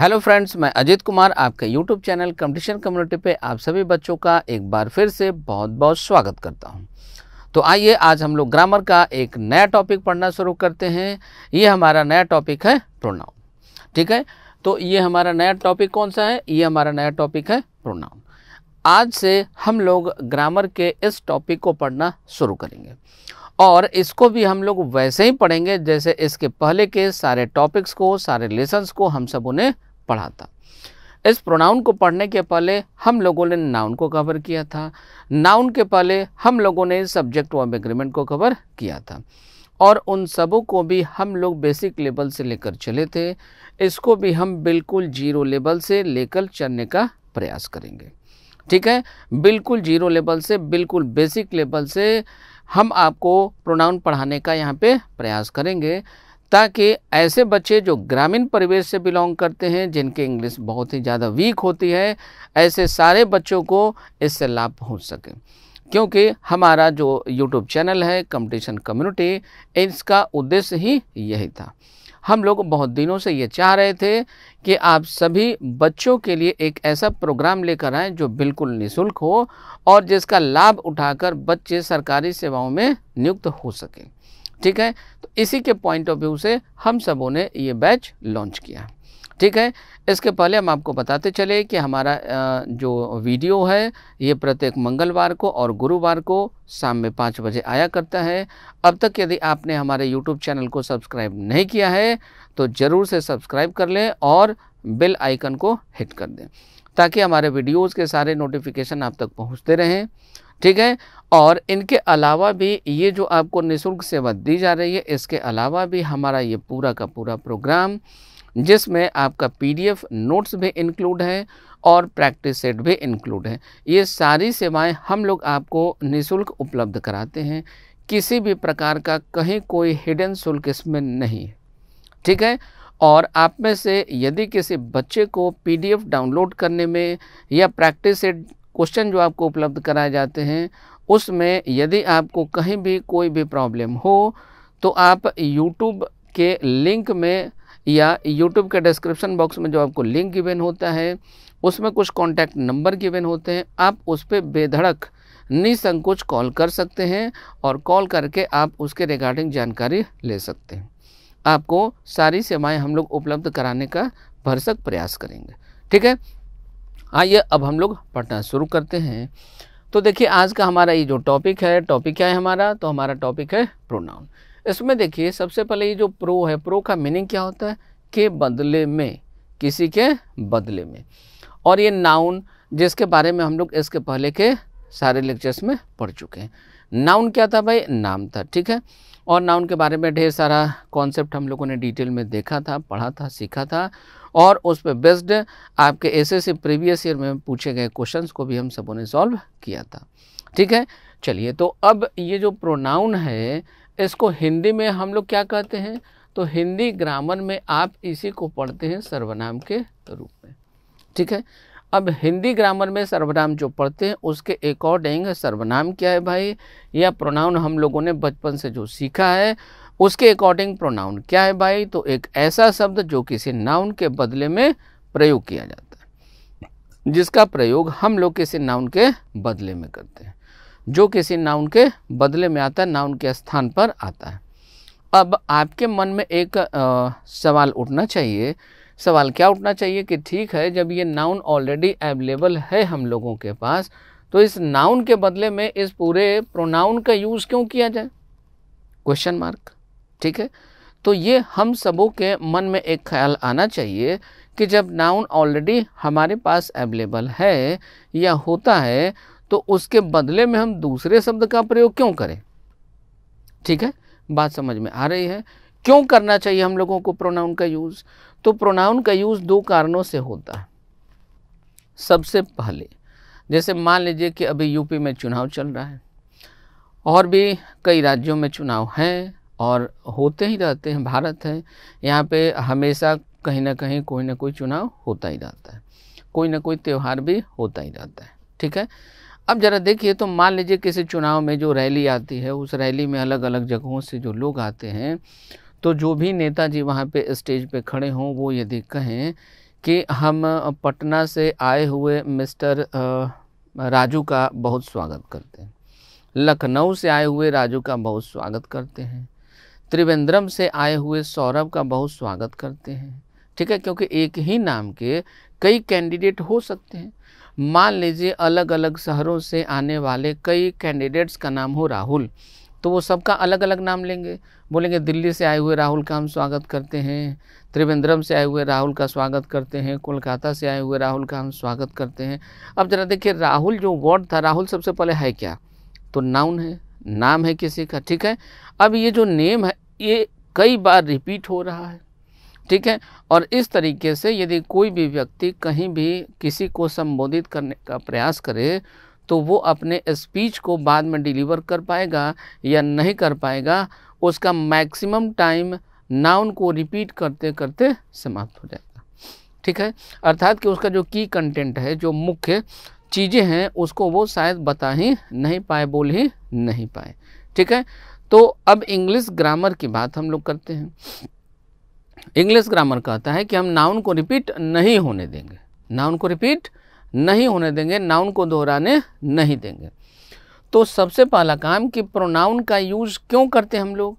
hello friends मैं अजीत कुमार आपके YouTube channel competition community पे आप सभी बच्चों का एक बार फिर से बहुत बहुत स्वागत करता हूँ तो आइए आज हम लोग ग्रामर का एक नया टॉपिक पढ़ना शुरू करते हैं ये हमारा नया टॉपिक है प्रोनाउन ठीक है तो ये हमारा नया टॉपिक कौन सा है ये हमारा नया टॉपिक है प्रोनाउन आज से हम लोग ग्रामर के इस टॉपिक को पढ़ना शुरू करेंगे और इसको भी हम लोग वैसे ही पढ़ेंगे जैसे इसके पहले के सारे टॉपिक्स को सारे लेसन्स को हम सब उन्हें पढ़ा था इस प्रोनाउन को पढ़ने के पहले हम लोगों ने नाउन को कवर किया था नाउन के पहले हम लोगों ने सब्जेक्ट ऑफ एग्रीमेंट को कवर किया था और उन सबों को भी हम लोग बेसिक लेवल से लेकर चले थे इसको भी हम बिल्कुल जीरो लेवल से लेकर चलने का प्रयास करेंगे ठीक है बिल्कुल जीरो लेवल से बिल्कुल बेसिक लेवल से हम आपको प्रोनाउन पढ़ाने का यहाँ पे प्रयास करेंगे ताकि ऐसे बच्चे जो ग्रामीण परिवेश से बिलोंग करते हैं जिनके इंग्लिश बहुत ही ज़्यादा वीक होती है ऐसे सारे बच्चों को इससे लाभ पहुँच सके क्योंकि हमारा जो यूट्यूब चैनल है कंपटीशन कम्युनिटी इसका उद्देश्य ही यही था हम लोग बहुत दिनों से ये चाह रहे थे कि आप सभी बच्चों के लिए एक ऐसा प्रोग्राम लेकर आएँ जो बिल्कुल निशुल्क हो और जिसका लाभ उठाकर बच्चे सरकारी सेवाओं में नियुक्त हो सकें ठीक है तो इसी के पॉइंट ऑफ व्यू से हम सबों ने ये बैच लॉन्च किया ठीक है इसके पहले हम आपको बताते चले कि हमारा जो वीडियो है ये प्रत्येक मंगलवार को और गुरुवार को शाम में पाँच बजे आया करता है अब तक यदि आपने हमारे यूट्यूब चैनल को सब्सक्राइब नहीं किया है तो ज़रूर से सब्सक्राइब कर लें और बेल आइकन को हिट कर दें ताकि हमारे वीडियोज़ के सारे नोटिफिकेशन आप तक पहुँचते रहें ठीक है और इनके अलावा भी ये जो आपको निशुल्क सेवा दी जा रही है इसके अलावा भी हमारा ये पूरा का पूरा प्रोग्राम जिसमें आपका पीडीएफ नोट्स भी इंक्लूड है और प्रैक्टिस सेट भी इंक्लूड है ये सारी सेवाएं हम लोग आपको निशुल्क उपलब्ध कराते हैं किसी भी प्रकार का कहीं कोई हिडन शुल्क इसमें नहीं है ठीक है और आप में से यदि किसी बच्चे को पीडीएफ डाउनलोड करने में या प्रैक्टिस सेट क्वेश्चन जो आपको उपलब्ध कराए जाते हैं उसमें यदि आपको कहीं भी कोई भी प्रॉब्लम हो तो आप यूट्यूब के लिंक में या यूट्यूब के डिस्क्रिप्शन बॉक्स में जो आपको लिंक गिवेन होता है उसमें कुछ कॉन्टैक्ट नंबर गिवेन होते हैं आप उस पर बेधड़क निसंकोच कॉल कर सकते हैं और कॉल करके आप उसके रिगार्डिंग जानकारी ले सकते हैं आपको सारी सेवाएं हम लोग उपलब्ध कराने का भरसक प्रयास करेंगे ठीक है आइए अब हम लोग पढ़ना शुरू करते हैं तो देखिए आज का हमारा ये जो टॉपिक है टॉपिक क्या है हमारा तो हमारा टॉपिक है प्रोनाउन इसमें देखिए सबसे पहले ये जो प्रो है प्रो का मीनिंग क्या होता है के बदले में किसी के बदले में और ये नाउन जिसके बारे में हम लोग इसके पहले के सारे लेक्चर्स में पढ़ चुके हैं नाउन क्या था भाई नाम था ठीक है और नाउन के बारे में ढेर सारा कॉन्सेप्ट हम लोगों ने डिटेल में देखा था पढ़ा था सीखा था और उस पर बेस्ड आपके ऐसे से प्रीवियस ईयर में पूछे गए क्वेश्चन को भी हम सबों ने सॉल्व किया था ठीक है चलिए तो अब ये जो प्रोनाउन है इसको हिंदी में हम लोग क्या कहते हैं तो हिंदी ग्रामर में आप इसी को पढ़ते हैं सर्वनाम के रूप में ठीक है अब हिंदी ग्रामर में सर्वनाम जो पढ़ते हैं उसके अकॉर्डिंग सर्वनाम क्या है भाई यह प्रोनाउन हम लोगों ने बचपन से जो सीखा है उसके अकॉर्डिंग प्रोनाउन क्या है भाई तो एक ऐसा शब्द जो किसी नाउन के बदले में प्रयोग किया जाता है जिसका प्रयोग हम लोग किसी नाउन के बदले में करते हैं जो किसी नाउन के बदले में आता है नाउन के स्थान पर आता है अब आपके मन में एक आ, सवाल उठना चाहिए सवाल क्या उठना चाहिए कि ठीक है जब ये नाउन ऑलरेडी अवेलेबल है हम लोगों के पास तो इस नाउन के बदले में इस पूरे प्रोनाउन का यूज़ क्यों किया जाए क्वेश्चन मार्क ठीक है तो ये हम सबों के मन में एक ख्याल आना चाहिए कि जब नाउन ऑलरेडी हमारे पास अवेलेबल है या होता है तो उसके बदले में हम दूसरे शब्द का प्रयोग क्यों करें ठीक है बात समझ में आ रही है क्यों करना चाहिए हम लोगों को प्रोनाउन का यूज़ तो प्रोनाउन का यूज़ दो कारणों से होता है सबसे पहले जैसे मान लीजिए कि अभी यूपी में चुनाव चल रहा है और भी कई राज्यों में चुनाव हैं और होते ही रहते हैं भारत है यहाँ पे हमेशा कहीं ना कहीं कोई ना कोई चुनाव होता ही रहता है कोई ना कोई त्यौहार भी होता ही रहता है ठीक है अब ज़रा देखिए तो मान लीजिए किसी चुनाव में जो रैली आती है उस रैली में अलग अलग जगहों से जो लोग आते हैं तो जो भी नेता जी वहाँ पे स्टेज पे खड़े हों वो यदि कहें कि हम पटना से आए हुए मिस्टर राजू का बहुत स्वागत करते हैं लखनऊ से आए हुए राजू का बहुत स्वागत करते हैं त्रिवेंद्रम से आए हुए सौरभ का बहुत स्वागत करते हैं ठीक है क्योंकि एक ही नाम के कई कैंडिडेट हो सकते हैं मान लीजिए अलग अलग शहरों से आने वाले कई कैंडिडेट्स का नाम हो राहुल तो वो सबका अलग अलग नाम लेंगे बोलेंगे दिल्ली से आए हुए राहुल का हम स्वागत करते हैं त्रिवेंद्रम से आए हुए राहुल का स्वागत करते हैं कोलकाता से आए हुए राहुल का हम स्वागत करते हैं अब जरा देखिए राहुल जो वर्ड था राहुल सबसे पहले है क्या तो नाउन है नाम है किसी का ठीक है अब ये जो नेम है ये कई बार रिपीट हो रहा है ठीक है और इस तरीके से यदि कोई भी व्यक्ति कहीं भी किसी को संबोधित करने का प्रयास करे तो वो अपने स्पीच को बाद में डिलीवर कर पाएगा या नहीं कर पाएगा उसका मैक्सिमम टाइम नाउन को रिपीट करते करते समाप्त हो जाएगा ठीक है अर्थात कि उसका जो की कंटेंट है जो मुख्य चीज़ें हैं उसको वो शायद बता ही नहीं पाए बोल ही नहीं पाए ठीक है तो अब इंग्लिश ग्रामर की बात हम लोग करते हैं इंग्लिश ग्रामर कहता है कि हम नाउन को रिपीट नहीं होने देंगे नाउन को रिपीट नहीं होने देंगे नाउन को दोहराने नहीं देंगे तो सबसे पहला काम कि प्रोनाउन का यूज़ क्यों करते हैं हम लोग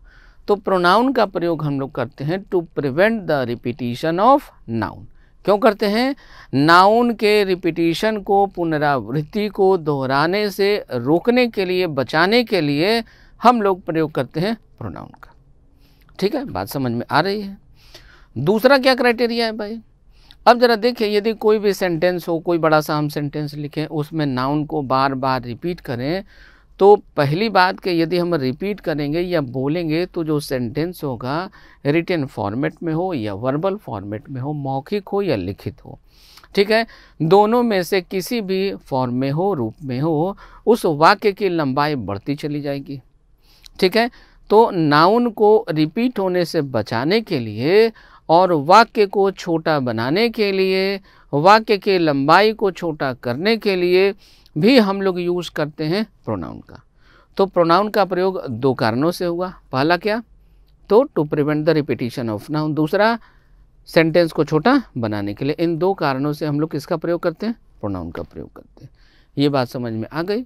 तो प्रोनाउन का प्रयोग हम लोग करते हैं to prevent the repetition of noun क्यों करते हैं नाउन के रिपीटिशन को पुनरावृत्ति को दोहराने से रोकने के लिए बचाने के लिए हम लोग प्रयोग करते हैं प्रोनाउन का ठीक है बात समझ में आ रही है दूसरा क्या क्राइटेरिया है भाई अब ज़रा देखिए यदि कोई भी सेंटेंस हो कोई बड़ा सा हम सेंटेंस लिखें उसमें नाउन को बार बार रिपीट करें तो पहली बात कि यदि हम रिपीट करेंगे या बोलेंगे तो जो सेंटेंस होगा रिटर्न फॉर्मेट में हो या वर्बल फॉर्मेट में हो मौखिक हो या लिखित हो ठीक है दोनों में से किसी भी फॉर्म में हो रूप में हो उस वाक्य की लंबाई बढ़ती चली जाएगी ठीक है तो नाउन को रिपीट होने से बचाने के लिए और वाक्य को छोटा बनाने के लिए वाक्य के लंबाई को छोटा करने के लिए भी हम लोग यूज़ करते हैं प्रोनाउन का तो प्रोनाउन का प्रयोग दो कारणों से हुआ पहला क्या तो to prevent the repetition of noun दूसरा सेंटेंस को छोटा बनाने के लिए इन दो कारणों से हम लोग किसका प्रयोग करते हैं प्रोनाउन का प्रयोग करते हैं ये बात समझ में आ गई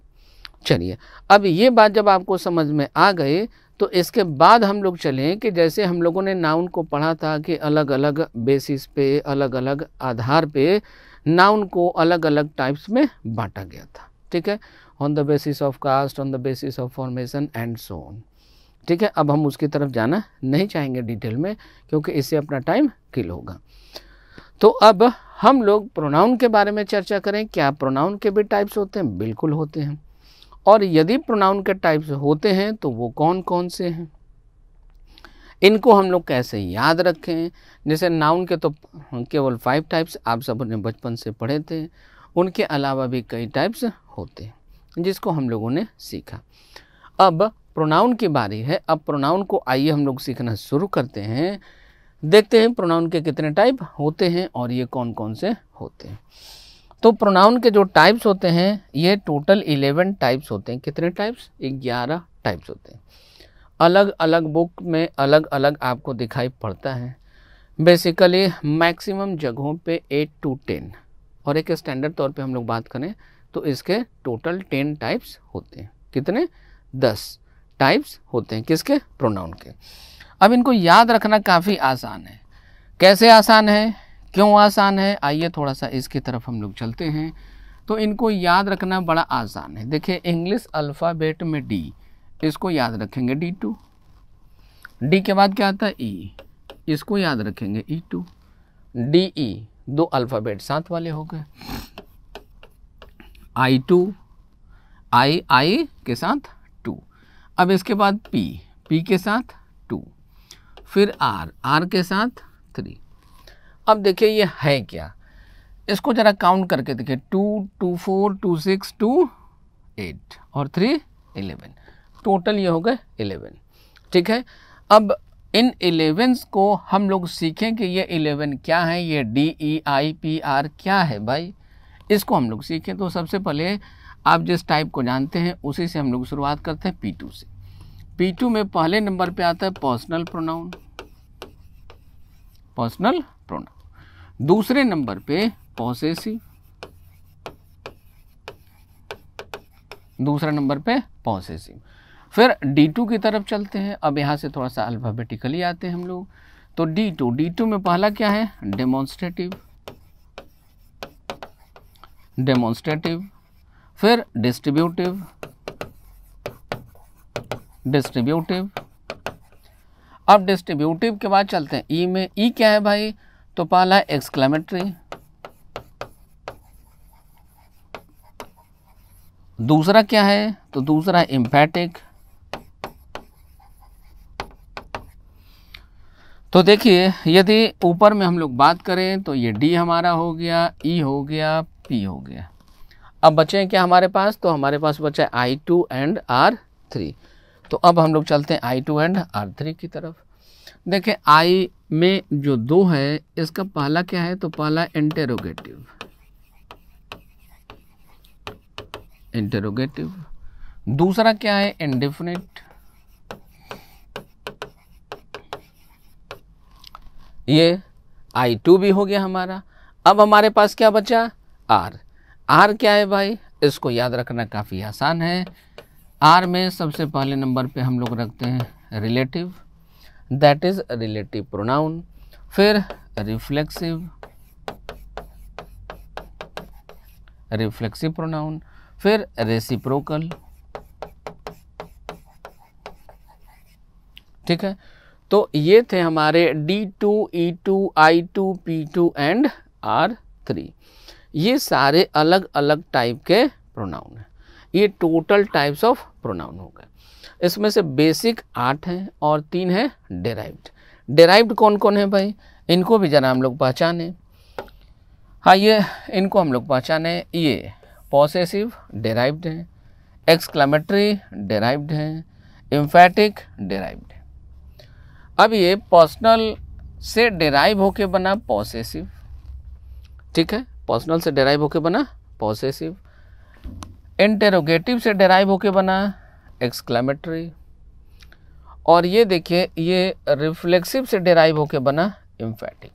चलिए अब ये बात जब आपको समझ में आ गई तो इसके बाद हम लोग चलें कि जैसे हम लोगों ने नाउन को पढ़ा था कि अलग अलग बेसिस पे अलग अलग आधार पे नाउन को अलग अलग टाइप्स में बांटा गया था ठीक है on the basis of caste on the basis of formation and so on ठीक है अब हम उसकी तरफ जाना नहीं चाहेंगे डिटेल में क्योंकि इससे अपना टाइम किल होगा तो अब हम लोग प्रोनाउन के बारे में चर्चा करें क्या प्रोनाउन के भी टाइप्स होते हैं बिल्कुल होते हैं और यदि प्रोनाउन के टाइप्स होते हैं तो वो कौन कौन से हैं इनको हम लोग कैसे याद रखें जैसे नाउन के तो केवल फाइव टाइप्स आप सब ने बचपन से पढ़े थे उनके अलावा भी कई टाइप्स होते हैं जिसको हम लोगों ने सीखा अब प्रोनाउन की बारी है अब प्रोनाउन को आइए हम लोग सीखना शुरू करते हैं देखते हैं प्रोनाउन के कितने टाइप होते हैं और ये कौन कौन से होते हैं तो प्रोनाउन के जो टाइप्स होते हैं ये टोटल इलेवन टाइप्स होते हैं कितने टाइप्स ग्यारह टाइप्स होते हैं अलग अलग बुक में अलग अलग आपको दिखाई पड़ता है बेसिकली मैक्सिमम जगहों पे एट टू टेन और एक स्टैंडर्ड तौर पे हम लोग बात करें तो इसके टोटल टेन टाइप्स होते हैं कितने दस टाइप्स होते हैं किसके प्रोनाउन के अब इनको याद रखना काफ़ी आसान है कैसे आसान है क्यों आसान है आइए थोड़ा सा इसकी तरफ हम लोग चलते हैं तो इनको याद रखना बड़ा आसान है देखिए इंग्लिश अल्फ़ाबेट में डी इसको याद रखेंगे डी टू डी के बाद क्या आता है ई e, इसको याद रखेंगे ई टू डी ई दो अल्फ़ाबेट साथ वाले हो गए आई टू आई आई के साथ टू अब इसके बाद पी पी के साथ टू फिर आर आर के साथ थ्री अब देखिए ये है क्या इसको ज़रा काउंट करके देखिए two two four two six two eight और थ्री एलेवन टोटल ये हो गए एलेवन ठीक है अब इन एलेवेंस को हम लोग सीखें कि ये एलेवन क्या है ये D E I P R क्या है भाई इसको हम लोग सीखें तो सबसे पहले आप जिस टाइप को जानते हैं उसी से हम लोग शुरुआत करते हैं पी टू से पी टू में पहले नंबर पे आता है पर्सनल प्रोनाउन पर्सनल प्रोनाउन दूसरे नंबर पे पॉसेसिव दूसरा नंबर पे पॉसेसिव फिर D2 की तरफ चलते हैं अब यहाँ से थोड़ा सा अल्फाबेटिकली आते हैं हम लोग तो D2 D2 में पहला क्या है डेमोन्स्ट्रेटिव डेमोन्स्ट्रेटिव फिर डिस्ट्रीब्यूटिव डिस्ट्रीब्यूटिव अब डिस्ट्रीब्यूटिव के बाद चलते हैं ई e में ई e क्या है भाई तो पहला एक्सक्लेमेटरी दूसरा क्या है तो दूसरा इम्फेटिक तो देखिए यदि ऊपर में हम लोग बात करें तो ये डी हमारा हो गया ई e हो गया पी हो गया अब बचे हैं क्या हमारे पास तो हमारे पास बचा है I two and R three तो अब हम लोग चलते हैं I two and R three की तरफ देखिए आई में जो दो है इसका पहला क्या है तो पहला इंटेरोगेटिव इंटेरोगेटिव दूसरा क्या है इंडिफिनिट ये आई टू भी हो गया हमारा अब हमारे पास क्या बचा आर आर क्या है भाई इसको याद रखना काफ़ी आसान है आर में सबसे पहले नंबर पे हम लोग रखते हैं relative that is relative pronoun फिर रिफ्लेक्सिव रिफ्लेक्सिव प्रोनाउन फिर रेसिप्रोकल ठीक है तो ये थे हमारे D two E two I two P two and R three ये सारे अलग अलग टाइप के प्रोनाउन हैं ये टोटल टाइप्स ऑफ प्रोनाउन हो गए इसमें से बेसिक आठ हैं और तीन है डेराइव्ड डेराइव्ड कौन कौन है भाई इनको भी ज़रा हम लोग पहचाने हाँ ये इनको हम लोग पहचाने ये पॉसेसिव डेराइव्ड हैं एक्सक्लामेटरी डेराइव्ड हैं इम्फेटिक डेराइव्ड है अब ये पर्सनल से डेराइव होके बना पॉसेसिव ठीक है पर्सनल से डेराइव होके बना पॉसेसिव इंटेरोगेटिव से डेराइव होके बना एक्सक्लेमेटरी और ये देखिए ये रिफ्लेक्सिव से डेराइव होके बना इम्फेटिक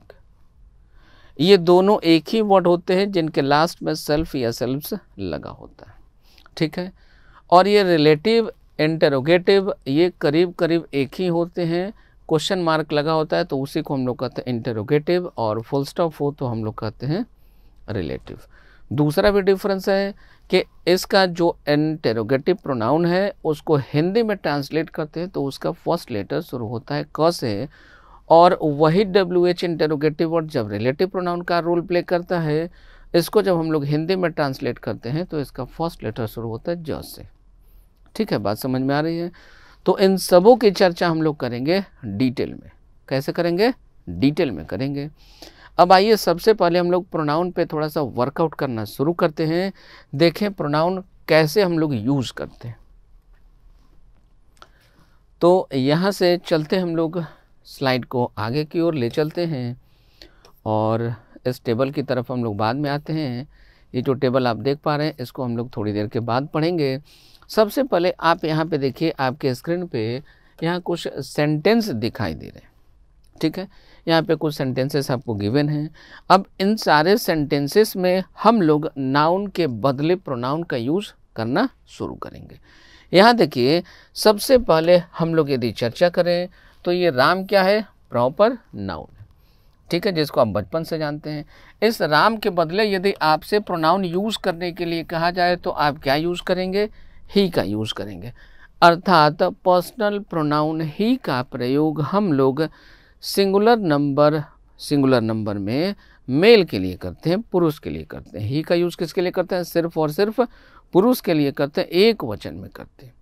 ये दोनों एक ही वर्ड होते हैं जिनके लास्ट में सेल्फ या सेल्फ लगा होता है ठीक है और ये रिलेटिव इंटरोगेटिव ये करीब करीब एक ही होते हैं क्वेश्चन मार्क लगा होता है तो उसी को हम लोग कहते हैं इंटेरोगेटिव और फुल स्टॉप हो तो हम लोग कहते हैं रिलेटिव दूसरा भी डिफरेंस है कि इसका जो इंटेरोगेटिव प्रोनाउन है उसको हिंदी में ट्रांसलेट करते हैं तो उसका फर्स्ट लेटर शुरू होता है क से और वही डब्ल्यू एच इंटेरोगेटिव वर्ड जब रिलेटिव प्रोनाउन का रोल प्ले करता है इसको जब हम लोग हिंदी में ट्रांसलेट करते हैं तो इसका फर्स्ट लेटर शुरू होता है ज से ठीक है बात समझ में आ रही है तो इन सबों की चर्चा हम लोग करेंगे डिटेल में कैसे करेंगे डिटेल में करेंगे अब आइए सबसे पहले हम लोग प्रोनाउन पे थोड़ा सा वर्कआउट करना शुरू करते हैं देखें प्रोनाउन कैसे हम लोग यूज़ करते हैं तो यहाँ से चलते हम लोग स्लाइड को आगे की ओर ले चलते हैं और इस टेबल की तरफ हम लोग बाद में आते हैं ये जो टेबल आप देख पा रहे हैं इसको हम लोग थोड़ी देर के बाद पढ़ेंगे सबसे पहले आप यहाँ पे देखिए आपके स्क्रीन पे यहाँ कुछ सेंटेंस दिखाई दे रहे हैं ठीक है यहाँ पे कुछ सेंटेंसेस आपको गिवन हैं अब इन सारे सेंटेंसेस में हम लोग नाउन के बदले प्रोनाउन का यूज़ करना शुरू करेंगे यहाँ देखिए सबसे पहले हम लोग यदि चर्चा करें तो ये राम क्या है प्रॉपर नाउन ठीक है जिसको आप बचपन से जानते हैं इस राम के बदले यदि आपसे प्रोनाउन यूज़ करने के लिए कहा जाए तो आप क्या यूज़ करेंगे ही का यूज़ करेंगे अर्थात पर्सनल प्रोनाउन ही का प्रयोग हम लोग सिंगुलर नंबर सिंगुलर नंबर में मेल के लिए करते हैं पुरुष के लिए करते हैं ही का यूज़ किसके लिए करते हैं सिर्फ और सिर्फ पुरुष के लिए करते हैं एक वचन में करते हैं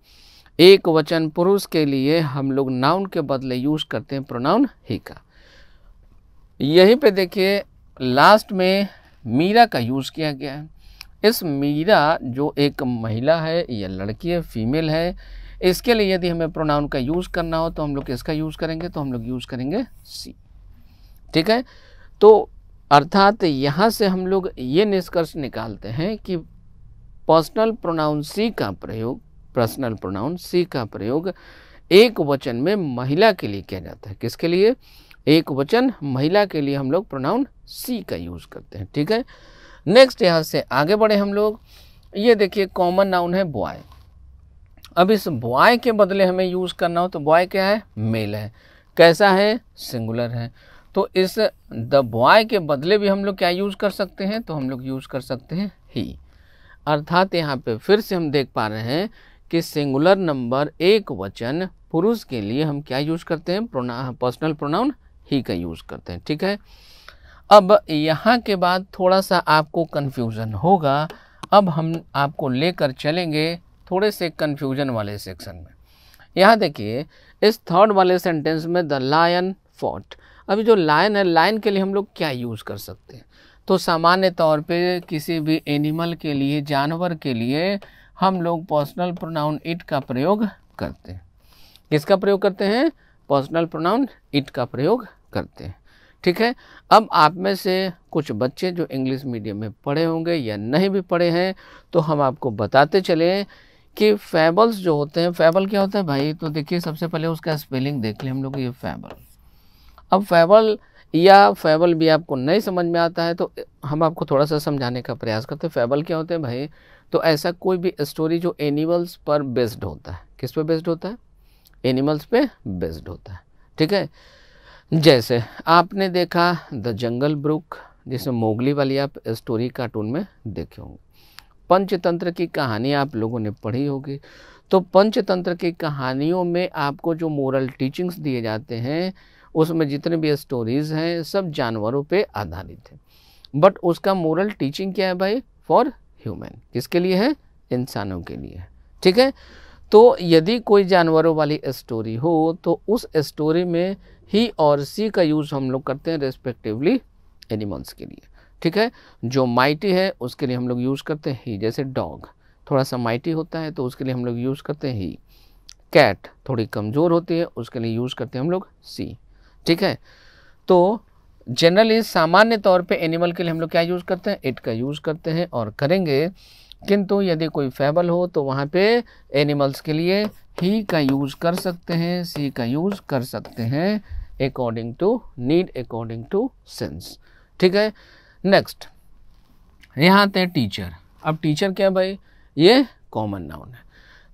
एक वचन पुरुष के लिए हम लोग नाउन के बदले यूज करते हैं प्रोनाउन ही का यहीं पे देखिए लास्ट में मीरा का यूज़ किया गया है इस मीरा जो एक महिला है या लड़की है फीमेल है इसके लिए यदि हमें प्रोनाउन का यूज़ करना हो तो हम लोग किसका यूज़ करेंगे तो हम लोग यूज़ करेंगे सी ठीक है तो अर्थात यहाँ से हम लोग ये निष्कर्ष निकालते हैं कि पर्सनल प्रोनाउन सी का प्रयोग पर्सनल प्रोनाउन सी का प्रयोग एक वचन में महिला के लिए किया जाता है किसके लिए एक वचन महिला के लिए हम लोग प्रोनाउन सी का यूज़ करते हैं ठीक है नेक्स्ट यहाँ से आगे बढ़े हम लोग ये देखिए कॉमन नाउन है बॉय अब इस बॉय के बदले हमें यूज़ करना हो तो बॉय क्या है मेल है कैसा है सिंगुलर है तो इस द बॉय के बदले भी हम लोग क्या यूज़ कर सकते हैं तो हम लोग यूज़ कर सकते हैं ही अर्थात यहाँ पे फिर से हम देख पा रहे हैं कि सिंगुलर नंबर एक वचन पुरुष के लिए हम क्या यूज़ करते हैं प्रोना पर्सनल प्रोनाउन ही का यूज़ करते हैं ठीक है अब यहाँ के बाद थोड़ा सा आपको कन्फ्यूज़न होगा अब हम आपको लेकर चलेंगे थोड़े से कन्फ्यूजन वाले सेक्शन में यहाँ देखिए इस थर्ड वाले सेंटेंस में द लायन फोर्ट अभी जो लायन है लायन के लिए हम लोग क्या यूज़ कर सकते हैं तो सामान्य तौर पे किसी भी एनिमल के लिए जानवर के लिए हम लोग पर्सनल प्रोनाउन इट का प्रयोग करते हैं किसका प्रयोग करते हैं पर्सनल प्रोनाउन इट का प्रयोग करते हैं ठीक है अब आप में से कुछ बच्चे जो इंग्लिश मीडियम में पढ़े होंगे या नहीं भी पढ़े हैं तो हम आपको बताते चले कि फैबल्स जो होते हैं फैबल क्या होता है भाई तो देखिए सबसे पहले उसका स्पेलिंग देख लें हम लोग ये फैबल अब फैबल या फैबल भी आपको नहीं समझ में आता है तो हम आपको थोड़ा सा समझाने का प्रयास करते हैं फैबल क्या होते हैं भाई तो ऐसा कोई भी स्टोरी जो एनिमल्स पर बेस्ड होता है किस पर बेस्ड होता है एनिमल्स पे बेस्ड होता है ठीक है जैसे आपने देखा द जंगल ब्रुक जिसमें मोगली वाली आप स्टोरी कार्टून में देखे होंगे पंचतंत्र की कहानी आप लोगों ने पढ़ी होगी तो पंचतंत्र की कहानियों में आपको जो मोरल टीचिंग्स दिए जाते हैं उसमें जितने भी स्टोरीज़ हैं सब जानवरों पे आधारित है बट उसका मोरल टीचिंग क्या है भाई फॉर ह्यूमन किसके लिए है इंसानों के लिए ठीक है तो यदि कोई जानवरों वाली स्टोरी हो तो उस स्टोरी में ही और सी का यूज़ हम लोग करते हैं रेस्पेक्टिवली एनिमल्स के लिए ठीक है जो माइटी है उसके लिए हम लोग यूज़ करते हैं ही जैसे डॉग थोड़ा सा माइटी होता है तो उसके लिए हम लोग यूज़ करते हैं ही कैट थोड़ी कमज़ोर होती है उसके लिए यूज़ करते हैं हम लोग सी ठीक है तो जनरली सामान्य तौर पे एनिमल के लिए हम लोग क्या यूज़ करते हैं इट का यूज़ करते हैं और करेंगे किंतु यदि कोई फेबल हो तो वहाँ पे एनिमल्स के लिए ही का यूज़ कर सकते हैं सी का यूज़ कर सकते हैं according to need according to sense ठीक है नेक्स्ट यहाँ आते हैं टीचर अब टीचर क्या भाई ये कॉमन नाउन है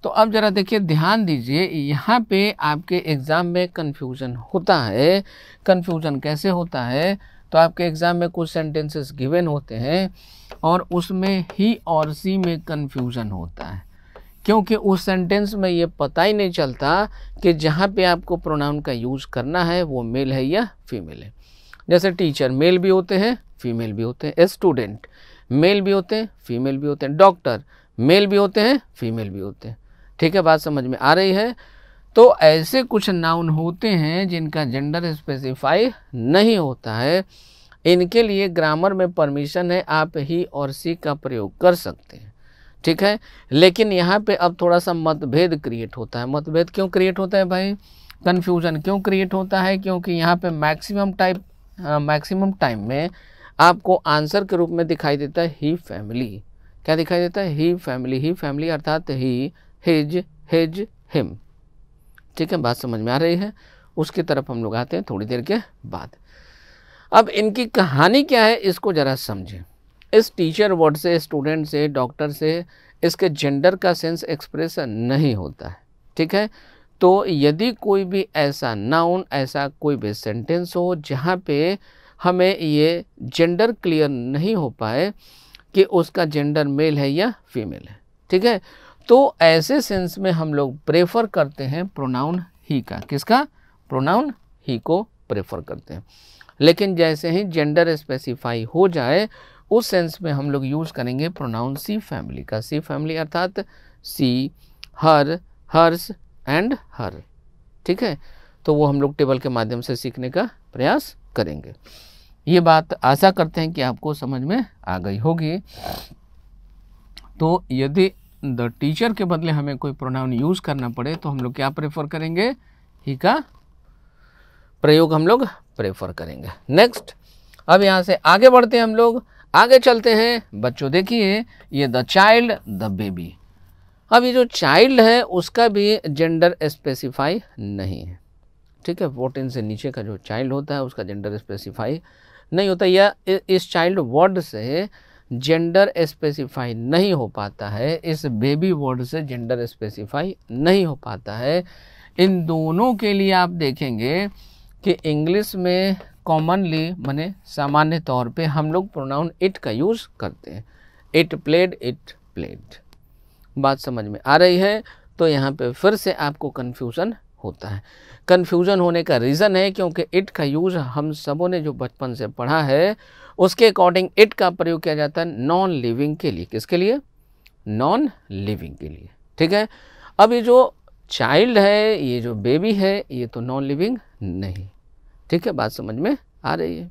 तो अब ज़रा देखिए ध्यान दीजिए यहाँ पे आपके एग्ज़ाम में कन्फ्यूज़न होता है कन्फ्यूज़न कैसे होता है तो आपके एग्ज़ाम में कुछ सेंटेंसेस गिवन होते हैं और उसमें ही और सी में कन्फ्यूज़न होता है क्योंकि उस सेंटेंस में ये पता ही नहीं चलता कि जहाँ पे आपको प्रोनाउन का यूज़ करना है वो मेल है या फीमेल है जैसे टीचर मेल भी होते हैं फीमेल भी होते हैं स्टूडेंट मेल भी होते हैं फीमेल भी होते हैं डॉक्टर मेल भी होते हैं फीमेल भी होते हैं ठीक है बात समझ में आ रही है तो ऐसे कुछ नाउन होते हैं जिनका जेंडर स्पेसिफाई नहीं होता है इनके लिए ग्रामर में परमिशन है आप ही और सी का प्रयोग कर सकते हैं ठीक है लेकिन यहाँ पे अब थोड़ा सा मतभेद क्रिएट होता है मतभेद क्यों क्रिएट होता है भाई कन्फ्यूजन क्यों क्रिएट होता है क्योंकि यहाँ पे मैक्सिमम टाइप मैक्सिमम हाँ, टाइम में आपको आंसर के रूप में दिखाई देता है ही फैमिली क्या दिखाई देता है ही फैमिली ही फैमिली अर्थात ही हिज हिज हिम ठीक है बात समझ में आ रही है उसकी तरफ हम लोग आते हैं थोड़ी देर के बाद अब इनकी कहानी क्या है इसको ज़रा समझें इस टीचर वर्ड से स्टूडेंट से डॉक्टर से इसके जेंडर का सेंस एक्सप्रेस नहीं होता है ठीक है तो यदि कोई भी ऐसा नाउन ऐसा कोई भी सेंटेंस हो जहाँ पे हमें ये जेंडर क्लियर नहीं हो पाए कि उसका जेंडर मेल है या फीमेल है ठीक है तो ऐसे सेंस में हम लोग प्रेफर करते हैं प्रोनाउन ही का किसका प्रोनाउन ही को प्रेफर करते हैं लेकिन जैसे ही जेंडर स्पेसिफाई हो जाए उस सेंस में हम लोग यूज़ करेंगे प्रोनाउन सी फैमिली का सी फैमिली अर्थात सी हर हर्ष एंड हर ठीक है तो वो हम लोग टेबल के माध्यम से सीखने का प्रयास करेंगे ये बात आशा करते हैं कि आपको समझ में आ गई होगी तो यदि द टीचर के बदले हमें कोई प्रोनाउन यूज़ करना पड़े तो हम लोग क्या प्रेफर करेंगे ही का प्रयोग हम लोग प्रेफर करेंगे नेक्स्ट अब यहाँ से आगे बढ़ते हैं हम लोग आगे चलते हैं बच्चों देखिए ये द चाइल्ड द बेबी अब ये जो चाइल्ड है उसका भी जेंडर स्पेसिफाई नहीं है ठीक है फोर्टीन से नीचे का जो चाइल्ड होता है उसका जेंडर स्पेसिफाई नहीं होता या इस चाइल्ड वर्ड से जेंडर स्पेसिफाई नहीं हो पाता है इस बेबी वर्ड से जेंडर स्पेसिफाई नहीं हो पाता है इन दोनों के लिए आप देखेंगे कि इंग्लिश में कॉमनली मैंने सामान्य तौर पे हम लोग प्रोनाउन इट का यूज़ करते हैं इट प्लेड इट प्लेड बात समझ में आ रही है तो यहाँ पे फिर से आपको कन्फ्यूज़न होता है कन्फ्यूज़न होने का रीज़न है क्योंकि इट का यूज़ हम सबों ने जो बचपन से पढ़ा है उसके अकॉर्डिंग इट का प्रयोग किया जाता है नॉन लिविंग के लिए किसके लिए नॉन लिविंग के लिए ठीक है अब ये जो चाइल्ड है ये जो बेबी है ये तो नॉन लिविंग नहीं ठीक है बात समझ में आ रही है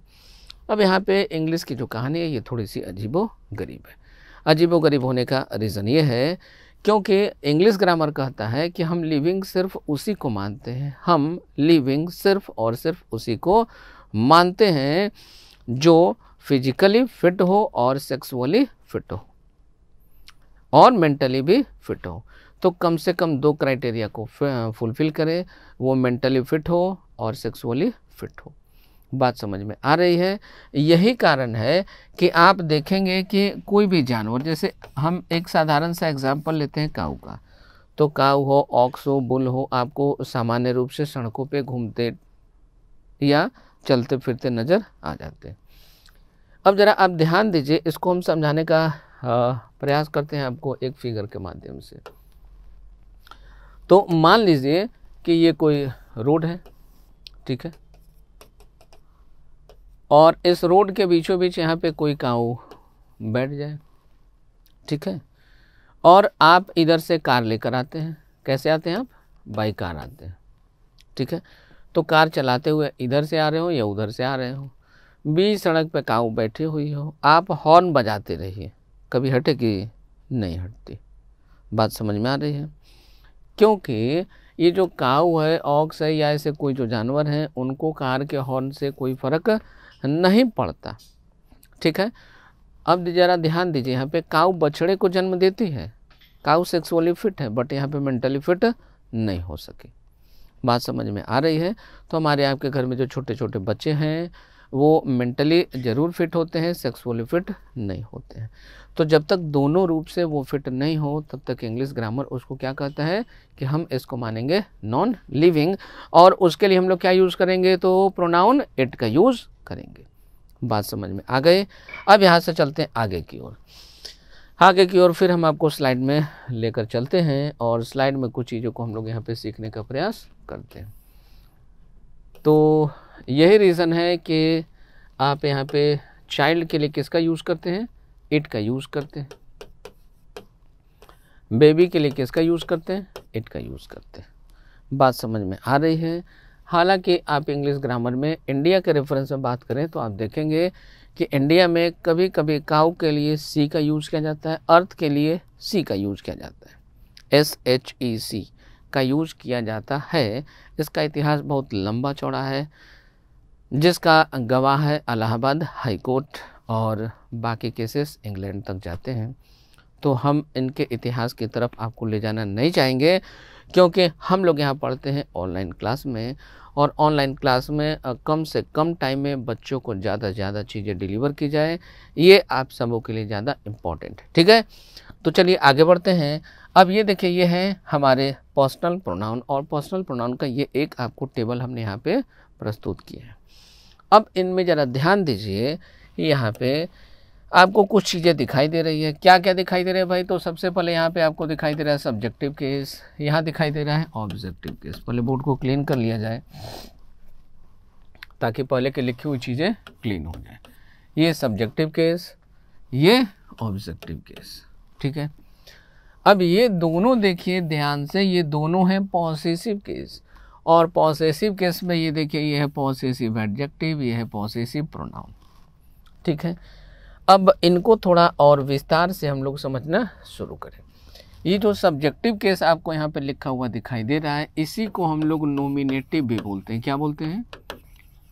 अब यहाँ पे इंग्लिश की जो कहानी है ये थोड़ी सी अजीबो गरीब है अजीबोगरीब होने का रीज़न ये है क्योंकि इंग्लिश ग्रामर कहता है कि हम लिविंग सिर्फ उसी को मानते हैं हम लिविंग सिर्फ और सिर्फ उसी को मानते हैं जो फिजिकली फिट हो और सेक्सुअली फिट हो और मेंटली भी फिट हो तो कम से कम दो क्राइटेरिया को फुलफ़िल करें वो मेंटली फिट हो और सेक्सुअली फिट हो बात समझ में आ रही है यही कारण है कि आप देखेंगे कि कोई भी जानवर जैसे हम एक साधारण सा एग्जाम्पल लेते हैं काऊ का तो काऊ हो ऑक्स हो बुल हो आपको सामान्य रूप से सड़कों पे घूमते या चलते फिरते नज़र आ जाते अब ज़रा आप ध्यान दीजिए इसको हम समझाने का प्रयास करते हैं आपको एक फिगर के माध्यम से तो मान लीजिए कि ये कोई रोड है ठीक है और इस रोड के बीचों बीच यहाँ पे कोई काऊ बैठ जाए ठीक है और आप इधर से कार लेकर आते हैं कैसे आते हैं आप बाई कार आते हैं ठीक है तो कार चलाते हुए इधर से आ रहे हो या उधर से आ रहे हो बीच सड़क पे काऊ बैठी हुई हो आप हॉर्न बजाते रहिए कभी हटेगी नहीं हटती बात समझ में आ रही है क्योंकि ये जो काऊ है ऑक्स है या ऐसे कोई जो जानवर हैं उनको कार के हॉर्न से कोई फ़र्क नहीं पड़ता ठीक है अब ज़रा ध्यान दीजिए यहाँ पे काऊ बछड़े को जन्म देती है काऊ सेक्सुअली फिट है बट यहाँ पे मेंटली फिट नहीं हो सकी बात समझ में आ रही है तो हमारे आपके घर में जो छोटे छोटे बच्चे हैं वो मेंटली ज़रूर फिट होते हैं सेक्सुअली फिट नहीं होते हैं तो जब तक दोनों रूप से वो फिट नहीं हो तब तक इंग्लिश ग्रामर उसको क्या कहता है कि हम इसको मानेंगे नॉन लिविंग और उसके लिए हम लोग क्या यूज़ करेंगे तो प्रोनाउन इट का यूज़ करेंगे बात समझ में आ गए अब यहाँ से चलते हैं आगे की ओर आगे की ओर फिर हम आपको स्लाइड में लेकर चलते हैं और स्लाइड में कुछ चीज़ों को हम लोग यहाँ पर सीखने का प्रयास करते हैं तो यही रीज़न है कि आप यहाँ पे चाइल्ड के लिए किसका यूज़ करते हैं इट का यूज़ करते हैं बेबी के लिए किसका यूज़ करते हैं इट का यूज़ करते हैं बात समझ में आ रही है हालांकि आप इंग्लिश ग्रामर में इंडिया के रेफरेंस में बात करें तो आप देखेंगे कि इंडिया में कभी कभी काउ के लिए सी का यूज़ किया जाता है अर्थ के लिए सी का यूज़ किया जाता है एस एच ई सी का यूज़ किया जाता है इसका इतिहास बहुत लंबा चौड़ा है जिसका गवाह है अलाहाबाद हाई कोर्ट और बाकी केसेस इंग्लैंड तक जाते हैं तो हम इनके इतिहास की तरफ आपको ले जाना नहीं चाहेंगे क्योंकि हम लोग यहाँ पढ़ते हैं ऑनलाइन क्लास में और ऑनलाइन क्लास में कम से कम टाइम में बच्चों को ज़्यादा से ज़्यादा चीज़ें डिलीवर की जाए ये आप सबों के लिए ज़्यादा इम्पॉर्टेंट है ठीक है तो चलिए आगे बढ़ते हैं अब ये देखिए ये है हमारे पर्सनल प्रोनाउन और पर्सनल प्रोनाउन का ये एक आपको टेबल हमने यहाँ पे प्रस्तुत किया है अब इनमें ज़रा ध्यान दीजिए यहाँ पे आपको कुछ चीज़ें दिखाई दे रही है क्या क्या दिखाई दे रहा है भाई तो सबसे पहले यहाँ पे आपको दिखाई दे रहा है सब्जेक्टिव केस यहाँ दिखाई दे रहा है ऑब्जेक्टिव केस पहले बोर्ड को क्लीन कर लिया जाए ताकि पहले के लिखी हुई चीज़ें क्लीन हो जाए ये सब्जेक्टिव केस ये ऑब्जेक्टिव केस ठीक है अब ये दोनों देखिए ध्यान से ये दोनों हैं पॉजिटिव केस और पॉसेसिव केस में ये देखिए ये है पॉसेसिव एडजेक्टिव ये है पॉसेसिव प्रोनाउन ठीक है अब इनको थोड़ा और विस्तार से हम लोग समझना शुरू करें ये जो सब्जेक्टिव केस आपको यहाँ पे लिखा हुआ दिखाई दे रहा है इसी को हम लोग नोमिनेटिव भी बोलते हैं क्या बोलते हैं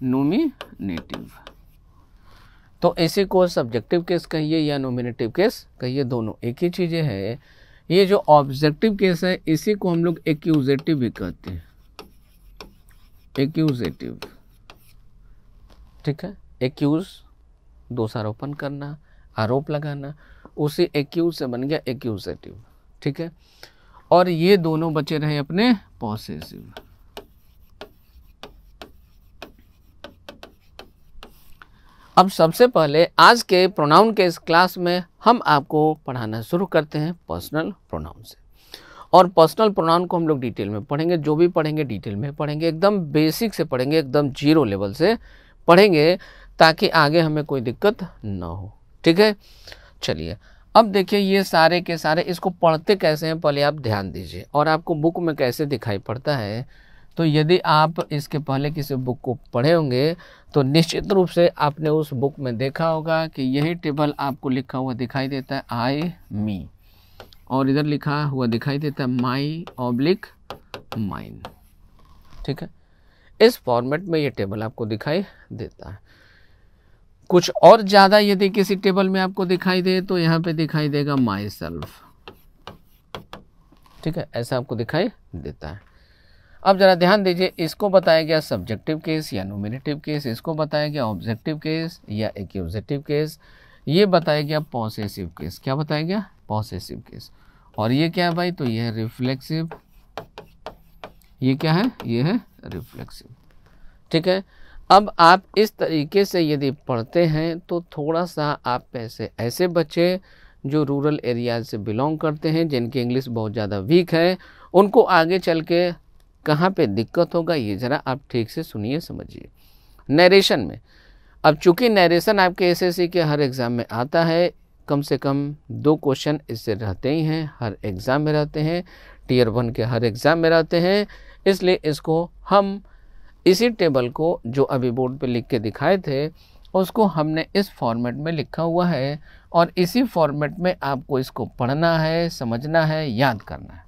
नोमिनेटिव तो इसी को सब्जेक्टिव केस कहिए या नोमिनेटिव केस कहिए दोनों एक ही चीज़ें हैं ये जो ऑब्जेक्टिव केस है इसी को हम लोग एक्यूजेटिव भी कहते हैं एक्यूजेटिव ठीक है एक्यूज दोषारोपण करना आरोप लगाना उसी एक्यूज से बन गया एक्यूजेटिव ठीक है और ये दोनों बचे रहे अपने पॉसेसिव अब सबसे पहले आज के प्रोनाउन के इस क्लास में हम आपको पढ़ाना शुरू करते हैं पर्सनल प्रोनाउन से और पर्सनल प्रोनाउन को हम लोग डिटेल में पढ़ेंगे जो भी पढ़ेंगे डिटेल में पढ़ेंगे एकदम बेसिक से पढ़ेंगे एकदम जीरो लेवल से पढ़ेंगे ताकि आगे हमें कोई दिक्कत ना हो ठीक है चलिए अब देखिए ये सारे के सारे इसको पढ़ते कैसे हैं पहले आप ध्यान दीजिए और आपको बुक में कैसे दिखाई पड़ता है तो यदि आप इसके पहले किसी बुक को पढ़े होंगे तो निश्चित रूप से आपने उस बुक में देखा होगा कि यही टेबल आपको लिखा हुआ दिखाई देता है आई मी और इधर लिखा हुआ दिखाई देता है माई ऑब्लिक माइन ठीक है इस फॉर्मेट में ये टेबल आपको दिखाई देता है कुछ और ज़्यादा यदि किसी टेबल में आपको दिखाई दे तो यहाँ पे दिखाई देगा माई सेल्फ ठीक है ऐसा आपको दिखाई देता है अब ज़रा ध्यान दीजिए इसको बताया गया सब्जेक्टिव केस या नोमिनेटिव केस इसको बताया गया ऑब्जेक्टिव केस या एक्यूजेटिव केस ये बताया गया पॉसेसिव केस क्या बताया गया पॉसेसिव केस और ये क्या है भाई तो ये है रिफ्लेक्सिव ये क्या है ये है रिफ्लेक्सिव ठीक है अब आप इस तरीके से यदि पढ़ते हैं तो थोड़ा सा आप पैसे ऐसे बच्चे जो रूरल एरियाज से बिलोंग करते हैं जिनकी इंग्लिश बहुत ज़्यादा वीक है उनको आगे चल के कहाँ पर दिक्कत होगा ये ज़रा आप ठीक से सुनिए समझिए नरेशन में अब चूंकि नरेशन आपके एसएससी के हर एग्ज़ाम में आता है कम से कम दो क्वेश्चन इससे रहते ही हैं हर एग्ज़ाम में रहते हैं टीयर वन के हर एग्ज़ाम में रहते हैं इसलिए इसको हम इसी टेबल को जो अभी बोर्ड पे लिख के दिखाए थे उसको हमने इस फॉर्मेट में लिखा हुआ है और इसी फॉर्मेट में आपको इसको पढ़ना है समझना है याद करना है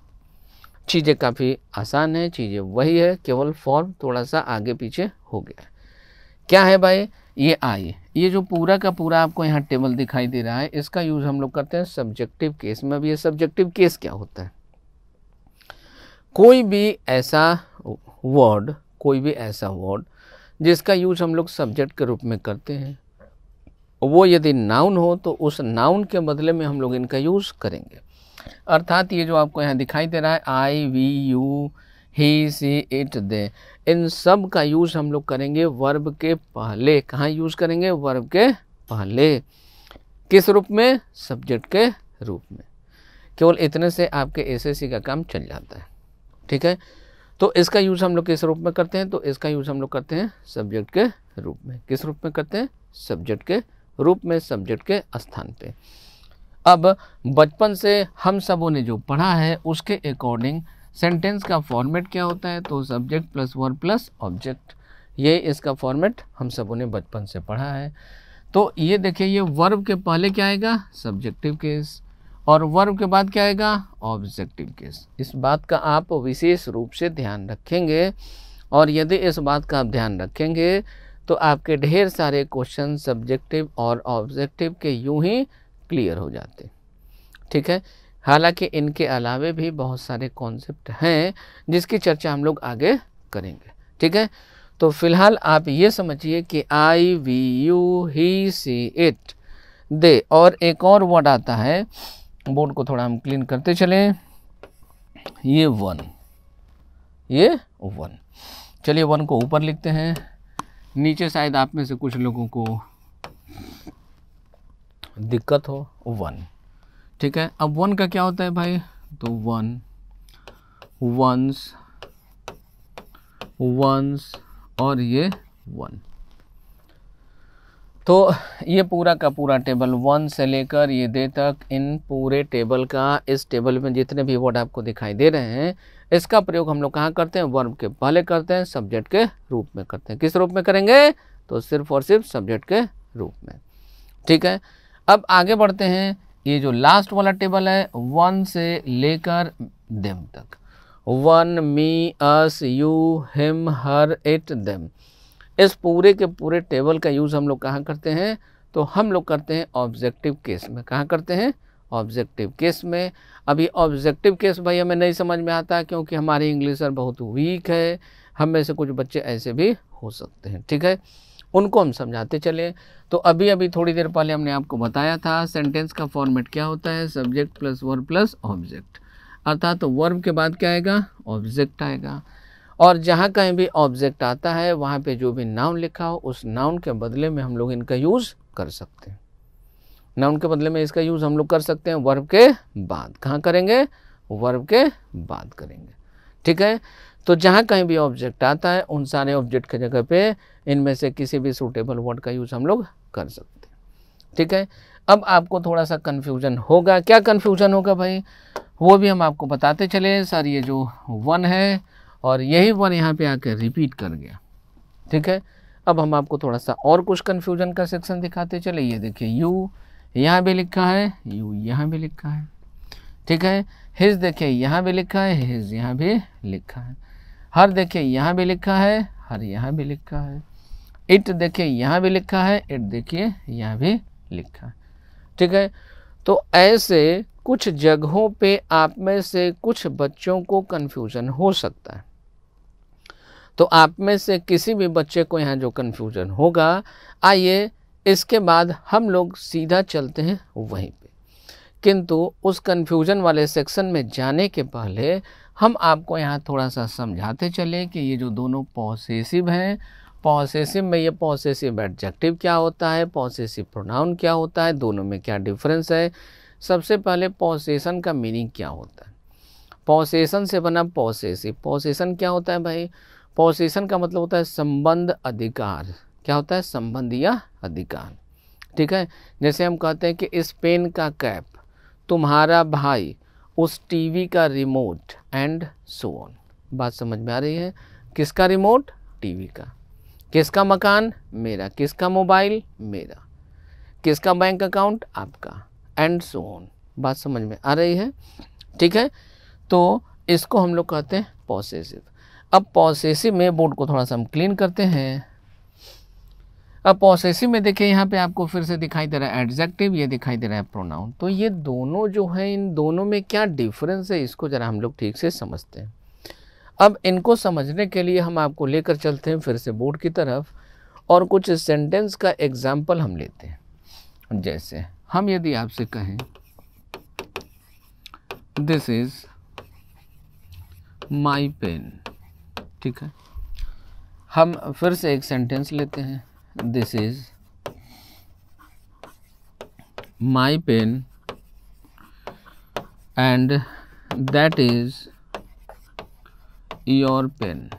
चीज़ें काफ़ी आसान है चीज़ें वही है केवल फॉर्म थोड़ा सा आगे पीछे हो गया क्या है भाई ये आई ये जो पूरा का पूरा आपको यहाँ टेबल दिखाई दे रहा है इसका यूज़ हम लोग करते हैं सब्जेक्टिव केस में अब ये सब्जेक्टिव केस क्या होता है कोई भी ऐसा वर्ड कोई भी ऐसा वर्ड जिसका यूज हम लोग सब्जेक्ट के रूप में करते हैं वो यदि नाउन हो तो उस नाउन के बदले में हम लोग इनका यूज़ करेंगे अर्थात ये जो आपको यहाँ दिखाई दे रहा है I we you he she it they इन सब का यूज़ हम लोग करेंगे वर्ब के पहले कहाँ यूज़ करेंगे वर्ब के पहले किस रूप में सब्जेक्ट के रूप में केवल इतने से आपके एसएससी का काम चल जाता है ठीक है तो इसका यूज़ हम लोग किस रूप में करते हैं तो इसका यूज़ हम लोग करते हैं सब्जेक्ट के रूप में किस रूप में करते हैं सब्जेक्ट के रूप में सब्जेक्ट के स्थान पे अब बचपन से हम सबों ने जो पढ़ा है उसके अकॉर्डिंग सेंटेंस का फॉर्मेट क्या होता है तो subject plus verb plus object ये इसका फॉर्मेट हम सबों ने बचपन से पढ़ा है तो ये देखिए ये वर्ब के पहले क्या आएगा सब्जेक्टिव केस और वर्ब के बाद क्या आएगा ऑब्जेक्टिव केस इस बात का आप विशेष रूप से ध्यान रखेंगे और यदि इस बात का आप ध्यान रखेंगे तो आपके ढेर सारे क्वेश्चन सब्जेक्टिव और ऑब्जेक्टिव के यूं ही क्लियर हो जाते ठीक है हालांकि इनके अलावे भी बहुत सारे कॉन्सेप्ट हैं जिसकी चर्चा हम लोग आगे करेंगे ठीक है तो फिलहाल आप ये समझिए कि I we you he she it they और एक और वर्ड आता है बोर्ड को थोड़ा हम क्लीन करते चलें ये वन ये वन चलिए वन को ऊपर लिखते हैं नीचे शायद आप में से कुछ लोगों को दिक्कत हो वन ठीक है अब वन का क्या होता है भाई तो वन वंस वंस और ये वन तो ये पूरा का पूरा टेबल वन से लेकर ये दे तक इन पूरे टेबल का इस टेबल में जितने भी वर्ड आपको दिखाई दे रहे हैं इसका प्रयोग हम लोग कहाँ करते हैं वर्ब के पहले करते हैं सब्जेक्ट के रूप में करते हैं किस रूप में करेंगे तो सिर्फ और सिर्फ सब्जेक्ट के रूप में ठीक है अब आगे बढ़ते हैं ये जो लास्ट वाला टेबल है वन से लेकर देम तक one me us you him her it them इस पूरे के पूरे टेबल का यूज़ हम लोग कहाँ करते हैं तो हम लोग करते हैं ऑब्जेक्टिव केस में कहाँ करते हैं ऑब्जेक्टिव केस में अभी ऑब्जेक्टिव केस भाई हमें नहीं समझ में आता क्योंकि हमारी इंग्लिश बहुत वीक है हम में से कुछ बच्चे ऐसे भी हो सकते हैं ठीक है उनको हम समझाते चले तो अभी अभी थोड़ी देर पहले हमने आपको बताया था सेंटेंस का फॉर्मेट क्या होता है subject plus verb plus object अर्थात तो वर्ब के बाद क्या आएगा ऑब्जेक्ट आएगा और जहाँ कहीं भी ऑब्जेक्ट आता है वहाँ पे जो भी नाउन लिखा हो उस नाउन के बदले में हम लोग इनका यूज़ कर सकते हैं नाउन के बदले में इसका यूज़ हम लोग कर सकते हैं वर्ब के बाद कहाँ करेंगे वर्ब के बाद करेंगे ठीक है तो जहाँ कहीं भी ऑब्जेक्ट आता है उन सारे ऑब्जेक्ट की जगह पे इनमें से किसी भी सूटेबल वर्ड का यूज़ हम लोग कर सकते हैं ठीक है अब आपको थोड़ा सा कन्फ्यूज़न होगा क्या कन्फ्यूज़न होगा भाई वो भी हम आपको बताते चले सर ये जो वन है और यही वन यहाँ पे आकर रिपीट कर गया ठीक है अब हम आपको थोड़ा सा और कुछ कन्फ्यूज़न का सेक्शन दिखाते चले ये देखिए यू यहाँ भी लिखा है यू यहाँ भी लिखा है ठीक है हिज देखिए यहाँ भी लिखा है हिज यहाँ भी लिखा है हर देखिए यहाँ भी लिखा है हर यहाँ भी लिखा है इट देखिए यहाँ भी लिखा है इट देखिए यहाँ भी लिखा है ठीक है तो ऐसे कुछ जगहों पे आप में से कुछ बच्चों को कन्फ्यूज़न हो सकता है तो आप में से किसी भी बच्चे को यहाँ जो कन्फ्यूज़न होगा आइए इसके बाद हम लोग सीधा चलते हैं वहीं पे किंतु उस कन्फ्यूज़न वाले सेक्शन में जाने के पहले हम आपको यहाँ थोड़ा सा समझाते चले कि ये जो दोनों पॉसेसिव हैं पॉसेसिव में ये पॉसेसिव एडजेक्टिव क्या होता है पॉसेसिव प्रोनाउन क्या होता है दोनों में क्या डिफरेंस है सबसे पहले पॉसेसन का मीनिंग क्या होता है पॉसेसन से बना पॉसेसिव पॉसेसन क्या होता है भाई पॉसेसन का मतलब होता है संबंध अधिकार क्या होता है संबंध या अधिकार ठीक है जैसे हम कहते हैं कि इस पेन का कैप तुम्हारा भाई उस टीवी का रिमोट एंड सो ऑन बात समझ में आ रही है किसका रिमोट टीवी का किसका मकान मेरा किसका मोबाइल मेरा किसका बैंक अकाउंट आपका एंड सो ऑन बात समझ में आ रही है ठीक है तो इसको हम लोग कहते हैं पॉसेसिव अब पॉसेसिव में बोर्ड को थोड़ा सा हम क्लीन करते हैं अब पॉसेसिव में देखें यहाँ पे आपको फिर से दिखाई दे रहा है एडजेक्टिव ये दिखाई दे रहा है प्रोनाउन तो ये दोनों जो है इन दोनों में क्या डिफरेंस है इसको ज़रा हम लोग ठीक से समझते हैं अब इनको समझने के लिए हम आपको लेकर चलते हैं फिर से बोर्ड की तरफ और कुछ सेंटेंस का एग्ज़ाम्पल हम लेते हैं जैसे हम यदि आपसे कहें दिस इज़ माई पेन ठीक है हम फिर से एक सेंटेंस लेते हैं this is my pen and that is your pen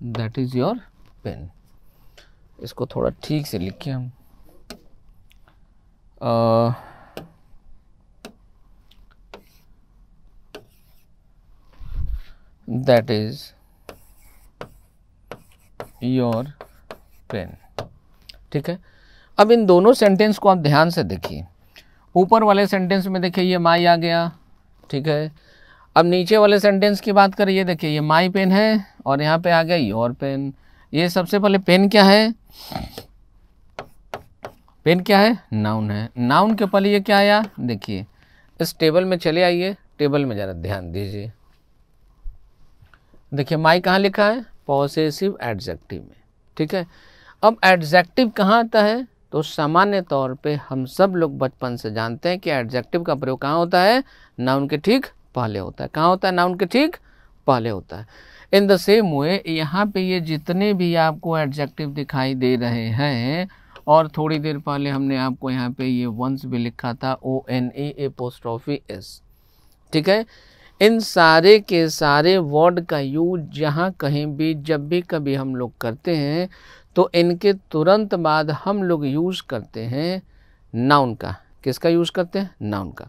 that is your pen इसको थोड़ा ठीक से लिखे हम आ, that is your pen ठीक है अब इन दोनों सेंटेंस को आप ध्यान से देखिए ऊपर वाले सेंटेंस में देखिए ये माई आ गया ठीक है अब नीचे वाले सेंटेंस की बात करिए देखिए ये माई पेन है और यहाँ पे आ गया योर पेन ये सबसे पहले पेन क्या है पेन क्या है नाउन है नाउन के पहले ये क्या आया देखिए इस टेबल में चले आइए टेबल में ज़रा ध्यान दीजिए देखिए माई कहाँ लिखा है पॉसेसिव एडजेक्टिव में ठीक है अब एडजेक्टिव कहाँ आता है तो सामान्य तौर पे हम सब लोग बचपन से जानते हैं कि एडजेक्टिव का प्रयोग कहाँ होता है नाउन के ठीक पहले होता है कहाँ होता है नाउन के ठीक पहले होता है इन द सेम वे यहाँ पे ये जितने भी आपको एडजेक्टिव दिखाई दे रहे हैं और थोड़ी देर पहले हमने आपको यहाँ पे ये वंस भी लिखा था ओ एन ई ए पोस्ट्रॉफी एस ठीक है इन सारे के सारे वर्ड का यूज जहाँ कहीं भी जब भी कभी हम लोग करते हैं तो इनके तुरंत बाद हम लोग यूज़ करते हैं नाउन का किसका यूज़ करते हैं नाउन का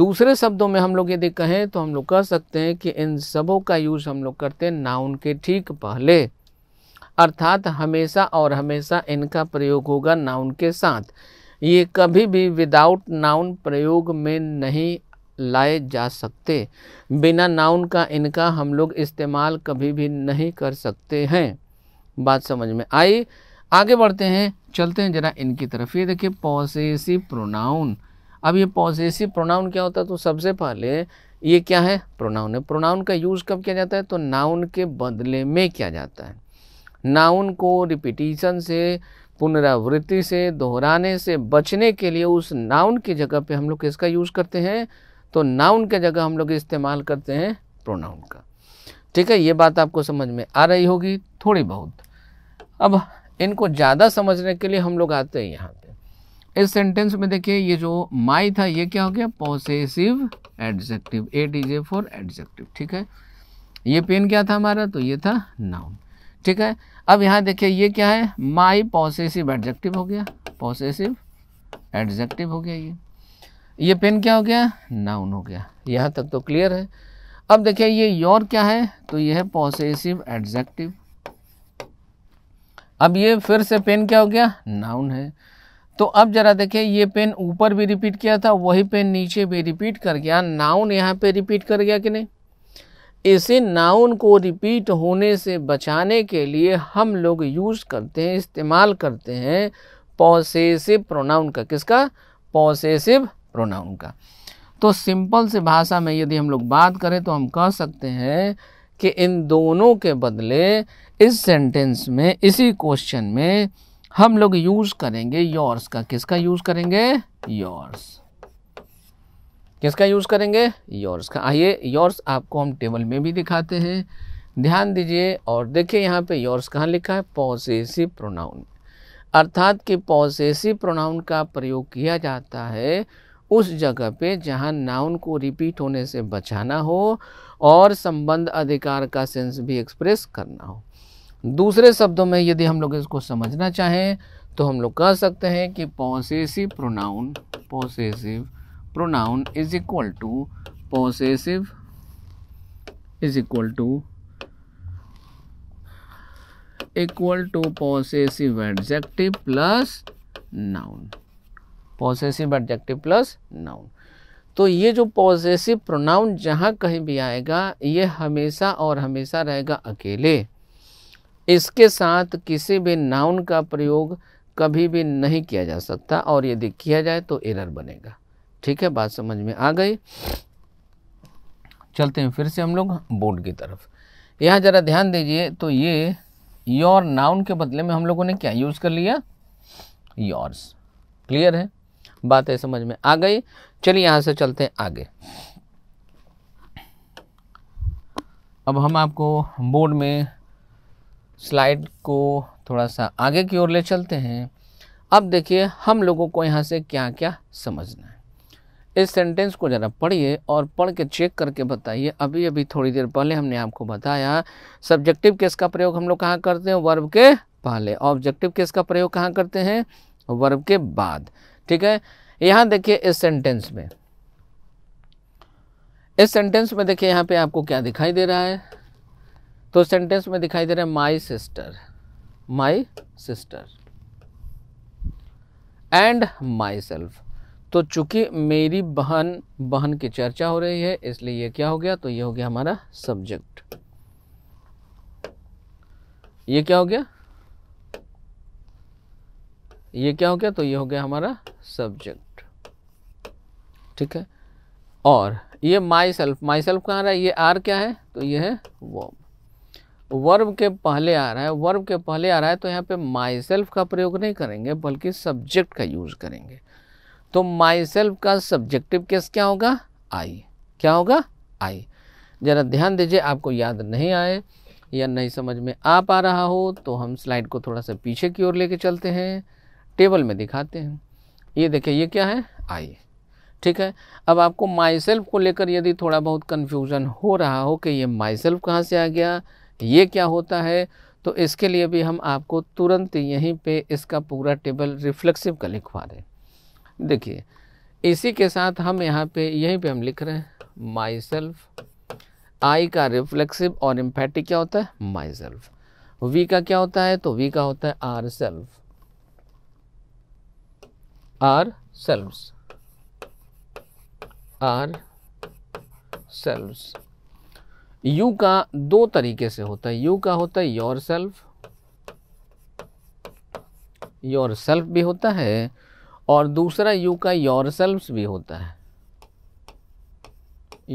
दूसरे शब्दों में हम लोग यदि कहें तो हम लोग कह सकते हैं कि इन सबों का यूज़ हम लोग करते हैं नाउन के ठीक पहले अर्थात हमेशा और हमेशा इनका प्रयोग होगा नाउन के साथ ये कभी भी विदाउट नाउन प्रयोग में नहीं लाए जा सकते बिना नाउन का इनका हम लोग इस्तेमाल कभी भी नहीं कर सकते हैं बात समझ में आई आगे बढ़ते हैं चलते हैं जरा इनकी तरफ ये देखिए पॉसेसिव प्रोनाउन अब ये पॉसेसिव प्रोनाउन क्या होता है तो सबसे पहले ये क्या है प्रोनाउन है प्रोनाउन का यूज़ कब किया जाता है तो नाउन के बदले में किया जाता है नाउन को रिपीटिशन से पुनरावृत्ति से दोहराने से बचने के लिए उस नाउन की जगह पे हम लोग किसका यूज़ करते हैं तो नाउन के जगह हम लोग इस्तेमाल करते हैं प्रोनाउन का ठीक है ये बात आपको समझ में आ रही होगी थोड़ी बहुत अब इनको ज़्यादा समझने के लिए हम लोग आते हैं यहाँ पे इस सेंटेंस में देखिए ये जो माई था ये क्या हो गया possessive adjective it is a for adjective ठीक है ये पेन क्या था हमारा तो ये था नाउन ठीक है अब यहाँ देखिए ये क्या है माई पॉसेसिव एडजेक्टिव हो गया पॉसेसिव एडजेक्टिव हो गया ये ये पेन क्या हो गया नाउन हो गया यहाँ तक तो क्लियर है अब देखिए ये योर क्या है तो ये है पॉसेसिव एडजेक्टिव अब ये फिर से पेन क्या हो गया नाउन है तो अब जरा देखिए ये पेन ऊपर भी रिपीट किया था वही पेन नीचे भी रिपीट कर गया नाउन यहाँ पे रिपीट कर गया कि नहीं इसे नाउन को रिपीट होने से बचाने के लिए हम लोग यूज़ करते हैं इस्तेमाल करते हैं पॉसेसिव प्रोनाउन का किसका पॉसेसिव प्रोनाउन का तो सिंपल से भाषा में यदि हम लोग बात करें तो हम कह सकते हैं कि इन दोनों के बदले इस सेंटेंस में इसी क्वेश्चन में हम लोग यूज़ करेंगे योर्स का किसका यूज़ करेंगे योर्स किसका यूज़ करेंगे योर्स का आइए योर्स आपको हम टेबल में भी दिखाते हैं ध्यान दीजिए और देखिए यहाँ पे योर्स कहाँ लिखा है पॉसेसिव प्रोनाउन अर्थात कि पॉसेसिव प्रोनाउन का प्रयोग किया जाता है उस जगह पे जहाँ नाउन को रिपीट होने से बचाना हो और संबंध अधिकार का सेंस भी एक्सप्रेस करना हो दूसरे शब्दों में यदि हम लोग इसको समझना चाहें तो हम लोग कह सकते हैं कि possessive pronoun possessive pronoun is equal to possessive is equal to equal to possessive adjective plus noun possessive adjective plus noun तो ये जो पॉजेसिव प्रोनाउन जहाँ कहीं भी आएगा ये हमेशा और हमेशा रहेगा अकेले इसके साथ किसी भी नाउन का प्रयोग कभी भी नहीं किया जा सकता और यदि किया जाए तो एरर बनेगा ठीक है बात समझ में आ गई चलते हैं फिर से हम लोग बोर्ड की तरफ यहाँ ज़रा ध्यान दीजिए तो ये योर नाउन के बदले में हम लोगों ने क्या यूज़ कर लिया योर्स क्लियर है बातें समझ में आ गई चलिए यहाँ से चलते हैं आगे अब हम आपको बोर्ड में स्लाइड को थोड़ा सा आगे की ओर ले चलते हैं अब देखिए हम लोगों को यहाँ से क्या क्या समझना है इस सेंटेंस को ज़रा पढ़िए और पढ़ के चेक करके बताइए अभी अभी थोड़ी देर पहले हमने आपको बताया सब्जेक्टिव केस का प्रयोग हम लोग कहाँ करते हैं वर्ब के पहले ऑब्जेक्टिव केस का प्रयोग कहाँ करते हैं वर्ब के बाद ठीक है यहां देखिए इस सेंटेंस में इस सेंटेंस में देखिए यहां पे आपको क्या दिखाई दे रहा है तो सेंटेंस में दिखाई दे रहा है my sister my sister and myself तो चूंकि मेरी बहन बहन की चर्चा हो रही है इसलिए ये क्या हो गया तो ये हो गया हमारा सब्जेक्ट ये क्या हो गया ये क्या हो गया तो ये हो गया हमारा सब्जेक्ट ठीक है और ये माई सेल्फ माई सेल्फ कहाँ रहा है ये आर क्या है तो ये है वर्ब वर्ब के पहले आ रहा है वर्ब के पहले आ रहा है तो यहाँ पे माई सेल्फ का प्रयोग नहीं करेंगे बल्कि सब्जेक्ट का यूज़ करेंगे तो माई सेल्फ का सब्जेक्टिव केस क्या होगा आई क्या होगा आई ज़रा ध्यान दीजिए आपको याद नहीं आए या नहीं समझ में आ पा रहा हो तो हम स्लाइड को थोड़ा सा पीछे की ओर लेके चलते हैं टेबल में दिखाते हैं ये देखिए ये क्या है आई ठीक है अब आपको माई सेल्फ को लेकर यदि थोड़ा बहुत कन्फ्यूज़न हो रहा हो कि ये माई सेल्फ कहाँ से आ गया ये क्या होता है तो इसके लिए भी हम आपको तुरंत यहीं पे इसका पूरा टेबल रिफ्लेक्सिव का लिखवा रहे देखिए इसी के साथ हम यहाँ पे यहीं पे हम लिख रहे हैं माई सेल्फ आई का रिफ्लेक्सिव और इम्फेटिक क्या होता है माई सेल्फ वी का क्या होता है तो वी का होता है ourself our our ourselves you का दो तरीके से होता है यू का होता है योर सेल्फ योर सेल्फ भी होता है और दूसरा यू का योर सेल्फ भी होता है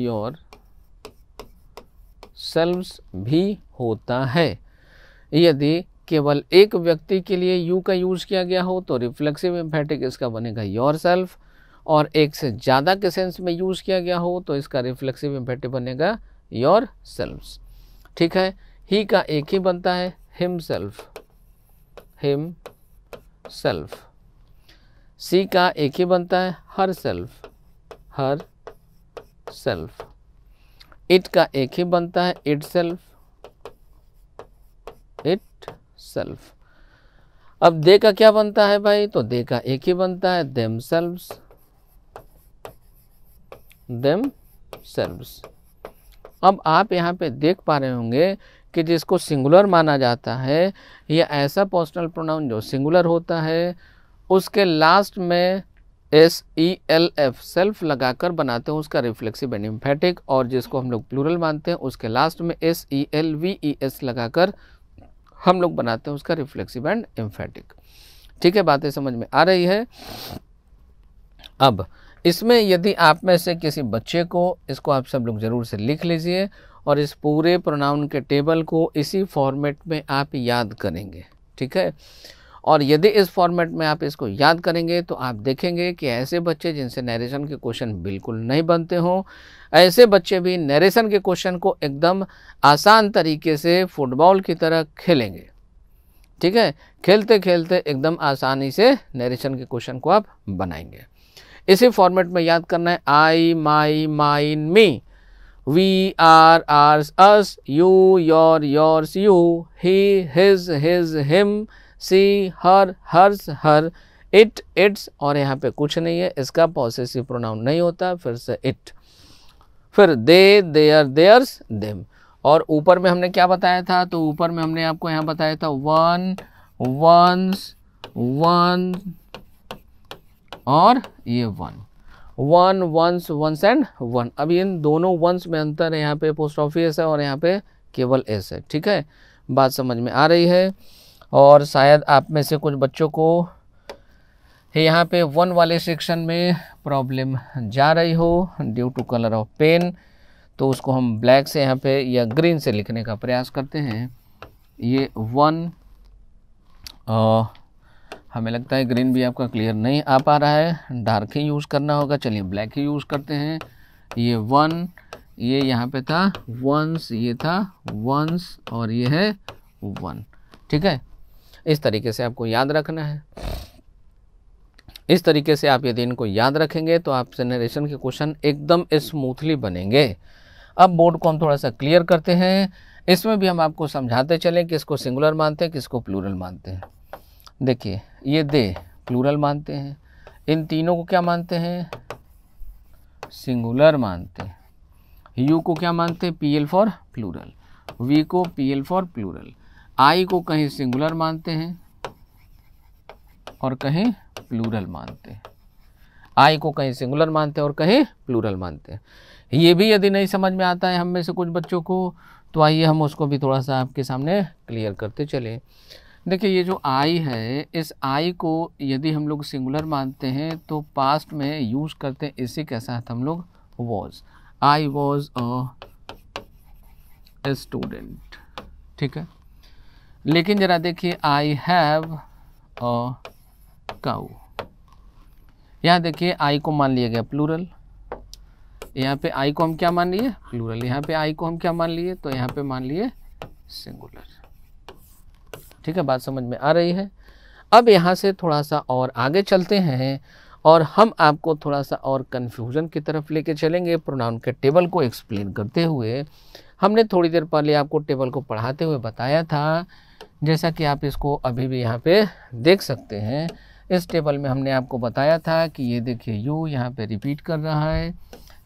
योर सेल्व्स भी होता है यदि केवल एक व्यक्ति के लिए यू का यूज़ किया गया हो तो रिफ्लेक्सिव एम्फेटिक इसका बनेगा योर सेल्फ और एक से ज़्यादा के सेंस में यूज़ किया गया हो तो इसका रिफ्लेक्सिव एम्फेटिक बनेगा योर सेल्फ ठीक है ही का एक ही बनता है himself himself she का एक ही बनता है herself herself it का एक ही बनता है इट सेल्फ सेल्फ अब दे का क्या बनता है भाई तो दे का एक ही बनता है देम सेल्व्स देम सेल्व्स अब आप यहाँ पे देख पा रहे होंगे कि जिसको सिंगुलर माना जाता है यह ऐसा पर्सनल प्रोनाउन जो सिंगुलर होता है उसके लास्ट में S E L F self लगाकर बनाते हैं उसका रिफ्लेक्सिव एंड इम्फेटिक और जिसको हम लोग प्लूरल मानते हैं उसके लास्ट में S E L V E S लगाकर हम लोग बनाते हैं उसका रिफ्लेक्सिव एंड एम्फेटिक ठीक है बातें समझ में आ रही है अब इसमें यदि आप में से किसी बच्चे को इसको आप सब लोग ज़रूर से लिख लीजिए और इस पूरे प्रोनाउन के टेबल को इसी फॉर्मेट में आप याद करेंगे ठीक है और यदि इस फॉर्मेट में आप इसको याद करेंगे तो आप देखेंगे कि ऐसे बच्चे जिनसे नरेशन के क्वेश्चन बिल्कुल नहीं बनते हों ऐसे बच्चे भी नरेशन के क्वेश्चन को एकदम आसान तरीके से फुटबॉल की तरह खेलेंगे ठीक है खेलते खेलते एकदम आसानी से नरेशन के क्वेश्चन को आप बनाएंगे इसी फॉर्मेट में याद करना है I my mine me we our our us you your your you he his his him she her hers her it its और यहाँ पे कुछ नहीं है इसका पॉजिटिव प्रोनाउन नहीं होता फिर से इट फिर दे देयर देयर्स देम और ऊपर में हमने क्या बताया था तो ऊपर में हमने आपको यहाँ बताया था वन वंस वन और ये one one one's one's and one अब इन दोनों वंस में अंतर यहाँ पे पोस्ट ऑफिस है और यहाँ पे केवल एस है ठीक है बात समझ में आ रही है और शायद आप में से कुछ बच्चों को यहाँ पे वन वाले सेक्शन में प्रॉब्लम जा रही हो due to colour of pen तो उसको हम ब्लैक से यहाँ पे या ग्रीन से लिखने का प्रयास करते हैं ये वन आ, हमें लगता है ग्रीन भी आपका क्लियर नहीं आ पा रहा है डार्क ही यूज़ करना होगा चलिए ब्लैक ही यूज़ करते हैं ये वन ये यहाँ पे था वंस ये था वंस और ये है वन ठीक है इस तरीके से आपको याद रखना है इस तरीके से आप यदि इनको याद रखेंगे तो आप जनरेशन के क्वेश्चन एकदम स्मूथली बनेंगे अब बोर्ड को हम थोड़ा सा क्लियर करते हैं इसमें भी हम आपको समझाते चलें कि इसको सिंगुलर मानते हैं किसको प्लूरल मानते हैं देखिए ये दे प्लूरल मानते हैं इन तीनों को क्या मानते हैं सिंगुलर मानते हैं यू को क्या मानते हैं पी फॉर प्लूरल वी को पी फॉर प्लूरल आई को कहीं सिंगुलर मानते हैं और कहीं प्लूरल मानते हैं आई को कहीं सिंगुलर मानते हैं और कहीं प्लूरल मानते हैं ये भी यदि नहीं समझ में आता है हम में से कुछ बच्चों को तो आइए हम उसको भी थोड़ा सा आपके सामने क्लियर करते चले देखिए ये जो आई है इस आई को यदि हम लोग सिंगुलर मानते हैं तो पास्ट में यूज़ करते हैं इसी के साथ हम लोग was I was a student ठीक है लेकिन ज़रा देखिए आई हैव अ काउ यहाँ देखिए आई को मान लिया गया प्लूरल यहाँ पे आई को हम क्या मान लिए प्लूरल यहाँ पे आई को हम क्या मान लिए तो यहाँ पे मान लिए सिंगुलर ठीक है बात समझ में आ रही है अब यहाँ से थोड़ा सा और आगे चलते हैं और हम आपको थोड़ा सा और कन्फ्यूज़न की तरफ लेके चलेंगे प्रोनाउन के टेबल को एक्सप्लेन करते हुए हमने थोड़ी देर पहले आपको टेबल को पढ़ाते हुए बताया था जैसा कि आप इसको अभी भी यहाँ पे देख सकते हैं इस टेबल में हमने आपको बताया था कि ये देखिए यू यहाँ पे रिपीट कर रहा है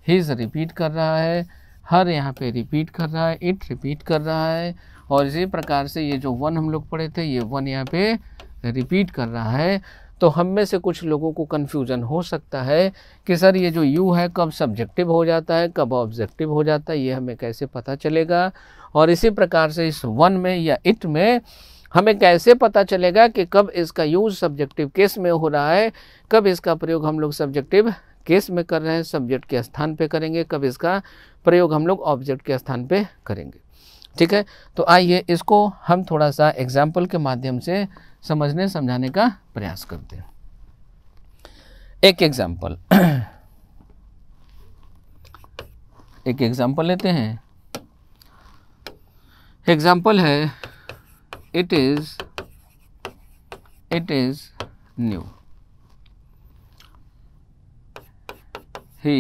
हिज रिपीट कर रहा है हर यहाँ पे रिपीट कर रहा है इट रिपीट कर रहा है और इसी प्रकार से ये जो वन हम लोग पढ़े थे ये वन यहाँ पे रिपीट कर रहा है तो हम में से कुछ लोगों को कन्फ्यूज़न हो सकता है कि सर ये जो यू है कब सब्जेक्टिव हो जाता है कब ऑब्जेक्टिव हो जाता है ये हमें कैसे पता चलेगा और इसी प्रकार से इस वन में या इट में हमें कैसे पता चलेगा कि कब इसका यूज सब्जेक्टिव केस में हो रहा है कब इसका प्रयोग हम लोग सब्जेक्टिव केस में कर रहे हैं सब्जेक्ट के स्थान पे करेंगे कब इसका प्रयोग हम लोग ऑब्जेक्ट के स्थान पे करेंगे ठीक है तो आइए इसको हम थोड़ा सा एग्जाम्पल के माध्यम से समझने समझाने का प्रयास करते हैं एक एग्जाम्पल एक एग्जाम्पल लेते हैं एग्जाम्पल है it is it is new he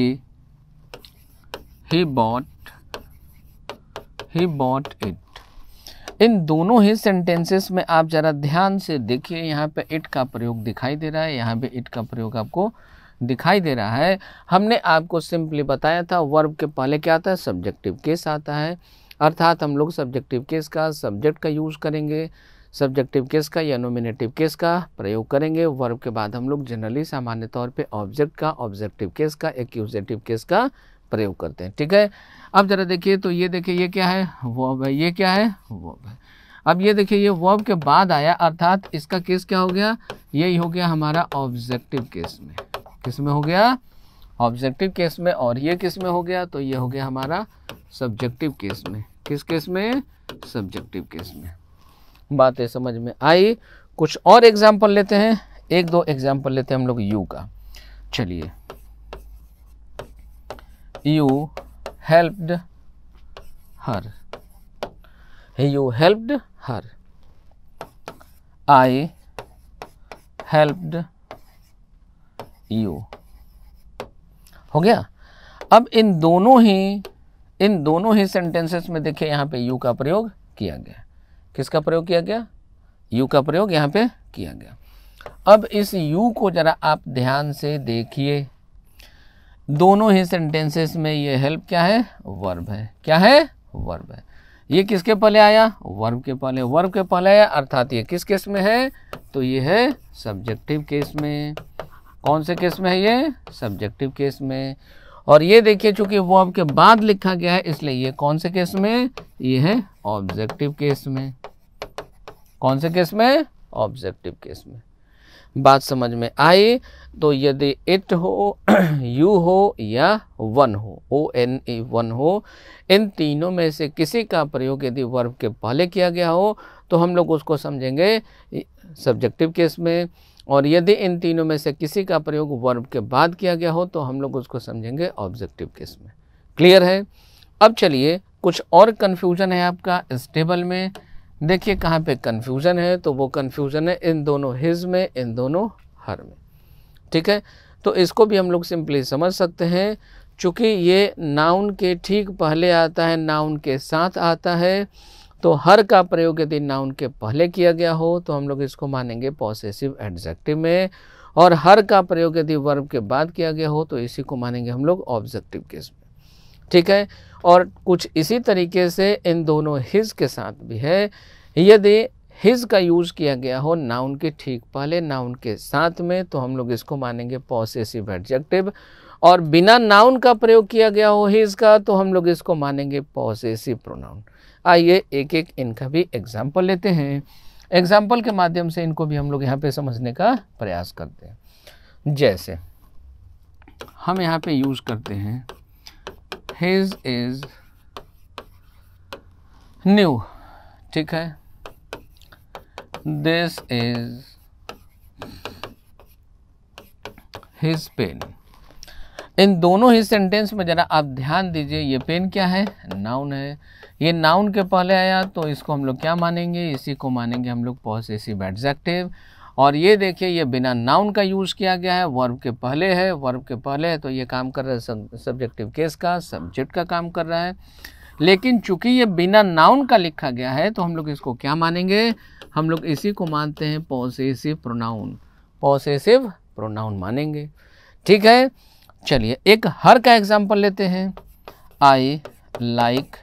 he bought he bought it इन दोनों ही सेंटेंसेस में आप ज़रा ध्यान से देखिए यहाँ पे इट का प्रयोग दिखाई दे रहा है यहाँ पे इट का प्रयोग आपको दिखाई दे रहा है हमने आपको सिंपली बताया था वर्ब के पहले क्या आता है सब्जेक्टिव केस आता है अर्थात हम लोग सब्जेक्टिव केस का सब्जेक्ट का यूज़ करेंगे सब्जेक्टिव केस का या नोमिनेटिव केस का प्रयोग करेंगे वर्ब के बाद हम लोग जनरली सामान्य तौर पे ऑब्जेक्ट का ऑब्जेक्टिव केस का एक्यूजेटिव केस का प्रयोग करते हैं ठीक है अब ज़रा देखिए तो ये देखिए ये क्या है वर्ब है ये क्या है वर्ब है अब ये देखिए ये वर्ब के बाद आया अर्थात इसका केस क्या हो गया यही हो गया हमारा ऑब्जेक्टिव केस में किस में हो गया ऑब्जेक्टिव केस में और ये किस में हो गया तो ये हो गया हमारा सब्जेक्टिव केस में किस केस में सब्जेक्टिव केस में बातें समझ में आई कुछ और एग्जाम्पल लेते हैं एक दो एग्जाम्पल लेते हैं हम लोग यू का चलिए you helped her you helped her I helped you हो गया अब इन दोनों ही इन दोनों ही सेंटेंसेस में देखिए यहाँ पे यू का प्रयोग किया गया किसका प्रयोग किया गया यू का प्रयोग यहाँ पे किया गया अब इस यू को ज़रा आप ध्यान से देखिए दोनों ही सेंटेंसेस में ये हेल्प क्या है वर्ब है क्या है वर्ब है ये किसके पहले आया वर्ब के पहले वर्ब के पहले आया अर्थात ये किस केस में है तो ये है सब्जेक्टिव केस में कौन से केस में है ये सब्जेक्टिव केस में और ये देखिए चूंकि वो आपके बाद लिखा गया है इसलिए ये कौन से केस में ये है ऑब्जेक्टिव केस में कौन से केस में ऑब्जेक्टिव केस में बात समझ में आई तो यदि इट हो यू हो या वन हो ओ एन ए वन हो इन तीनों में से किसी का प्रयोग यदि वर्ब के पहले किया गया हो तो हम लोग उसको समझेंगे सब्जेक्टिव केस में और यदि इन तीनों में से किसी का प्रयोग वर्ब के बाद किया गया हो तो हम लोग उसको समझेंगे ऑब्जेक्टिव केस में क्लियर है अब चलिए कुछ और कन्फ्यूज़न है आपका इस टेबल में देखिए कहाँ पे कन्फ्यूज़न है तो वो कन्फ्यूज़न है इन दोनों हिज में इन दोनों हर में ठीक है तो इसको भी हम लोग सिंपली समझ सकते हैं चूँकि ये नाउन के ठीक पहले आता है नाउन के साथ आता है तो हर का प्रयोग यदि नाउन के पहले किया गया हो तो हम लोग इसको मानेंगे पॉसेसिव एडजेक्टिव में और हर का प्रयोग यदि वर्ब के बाद किया गया हो तो इसी को मानेंगे हम लोग ऑब्जेक्टिव केस में ठीक है और कुछ इसी तरीके से इन दोनों हिज के साथ भी है यदि हिज का यूज़ किया गया हो नाउन के ठीक पहले नाउन के साथ में तो हम लोग इसको मानेंगे पॉसेसिव एडजेक्टिव और बिना नाउन का प्रयोग किया गया हो हिज का तो हम लोग इसको मानेंगे पॉसेसिव प्रोनाउन आइए एक एक इनका भी एग्जाम्पल लेते हैं एग्जाम्पल के माध्यम से इनको भी हम लोग यहाँ पे समझने का प्रयास करते हैं जैसे हम यहाँ पे यूज़ करते हैं हिज इज़ न्यू ठीक है दिस इज हिज पेन इन दोनों ही सेंटेंस में ज़रा आप ध्यान दीजिए ये पेन क्या है नाउन है ये नाउन के पहले आया तो इसको हम लोग क्या मानेंगे इसी को मानेंगे हम लोग पॉसेसिव एडजेक्टिव और ये देखिए ये बिना नाउन का यूज़ किया गया है वर्ब के पहले है वर्ब के पहले है तो ये काम कर रहा है सब्जेक्टिव केस का सब्जेक्ट का काम कर रहा है लेकिन चूंकि ये बिना नाउन का लिखा गया है तो हम लोग इसको क्या मानेंगे हम लोग इसी को मानते हैं पॉसेसिव प्रोनाउन पॉसेसिव प्रोनाउन मानेंगे ठीक है चलिए एक हर का एग्जाम्पल लेते हैं आई लाइक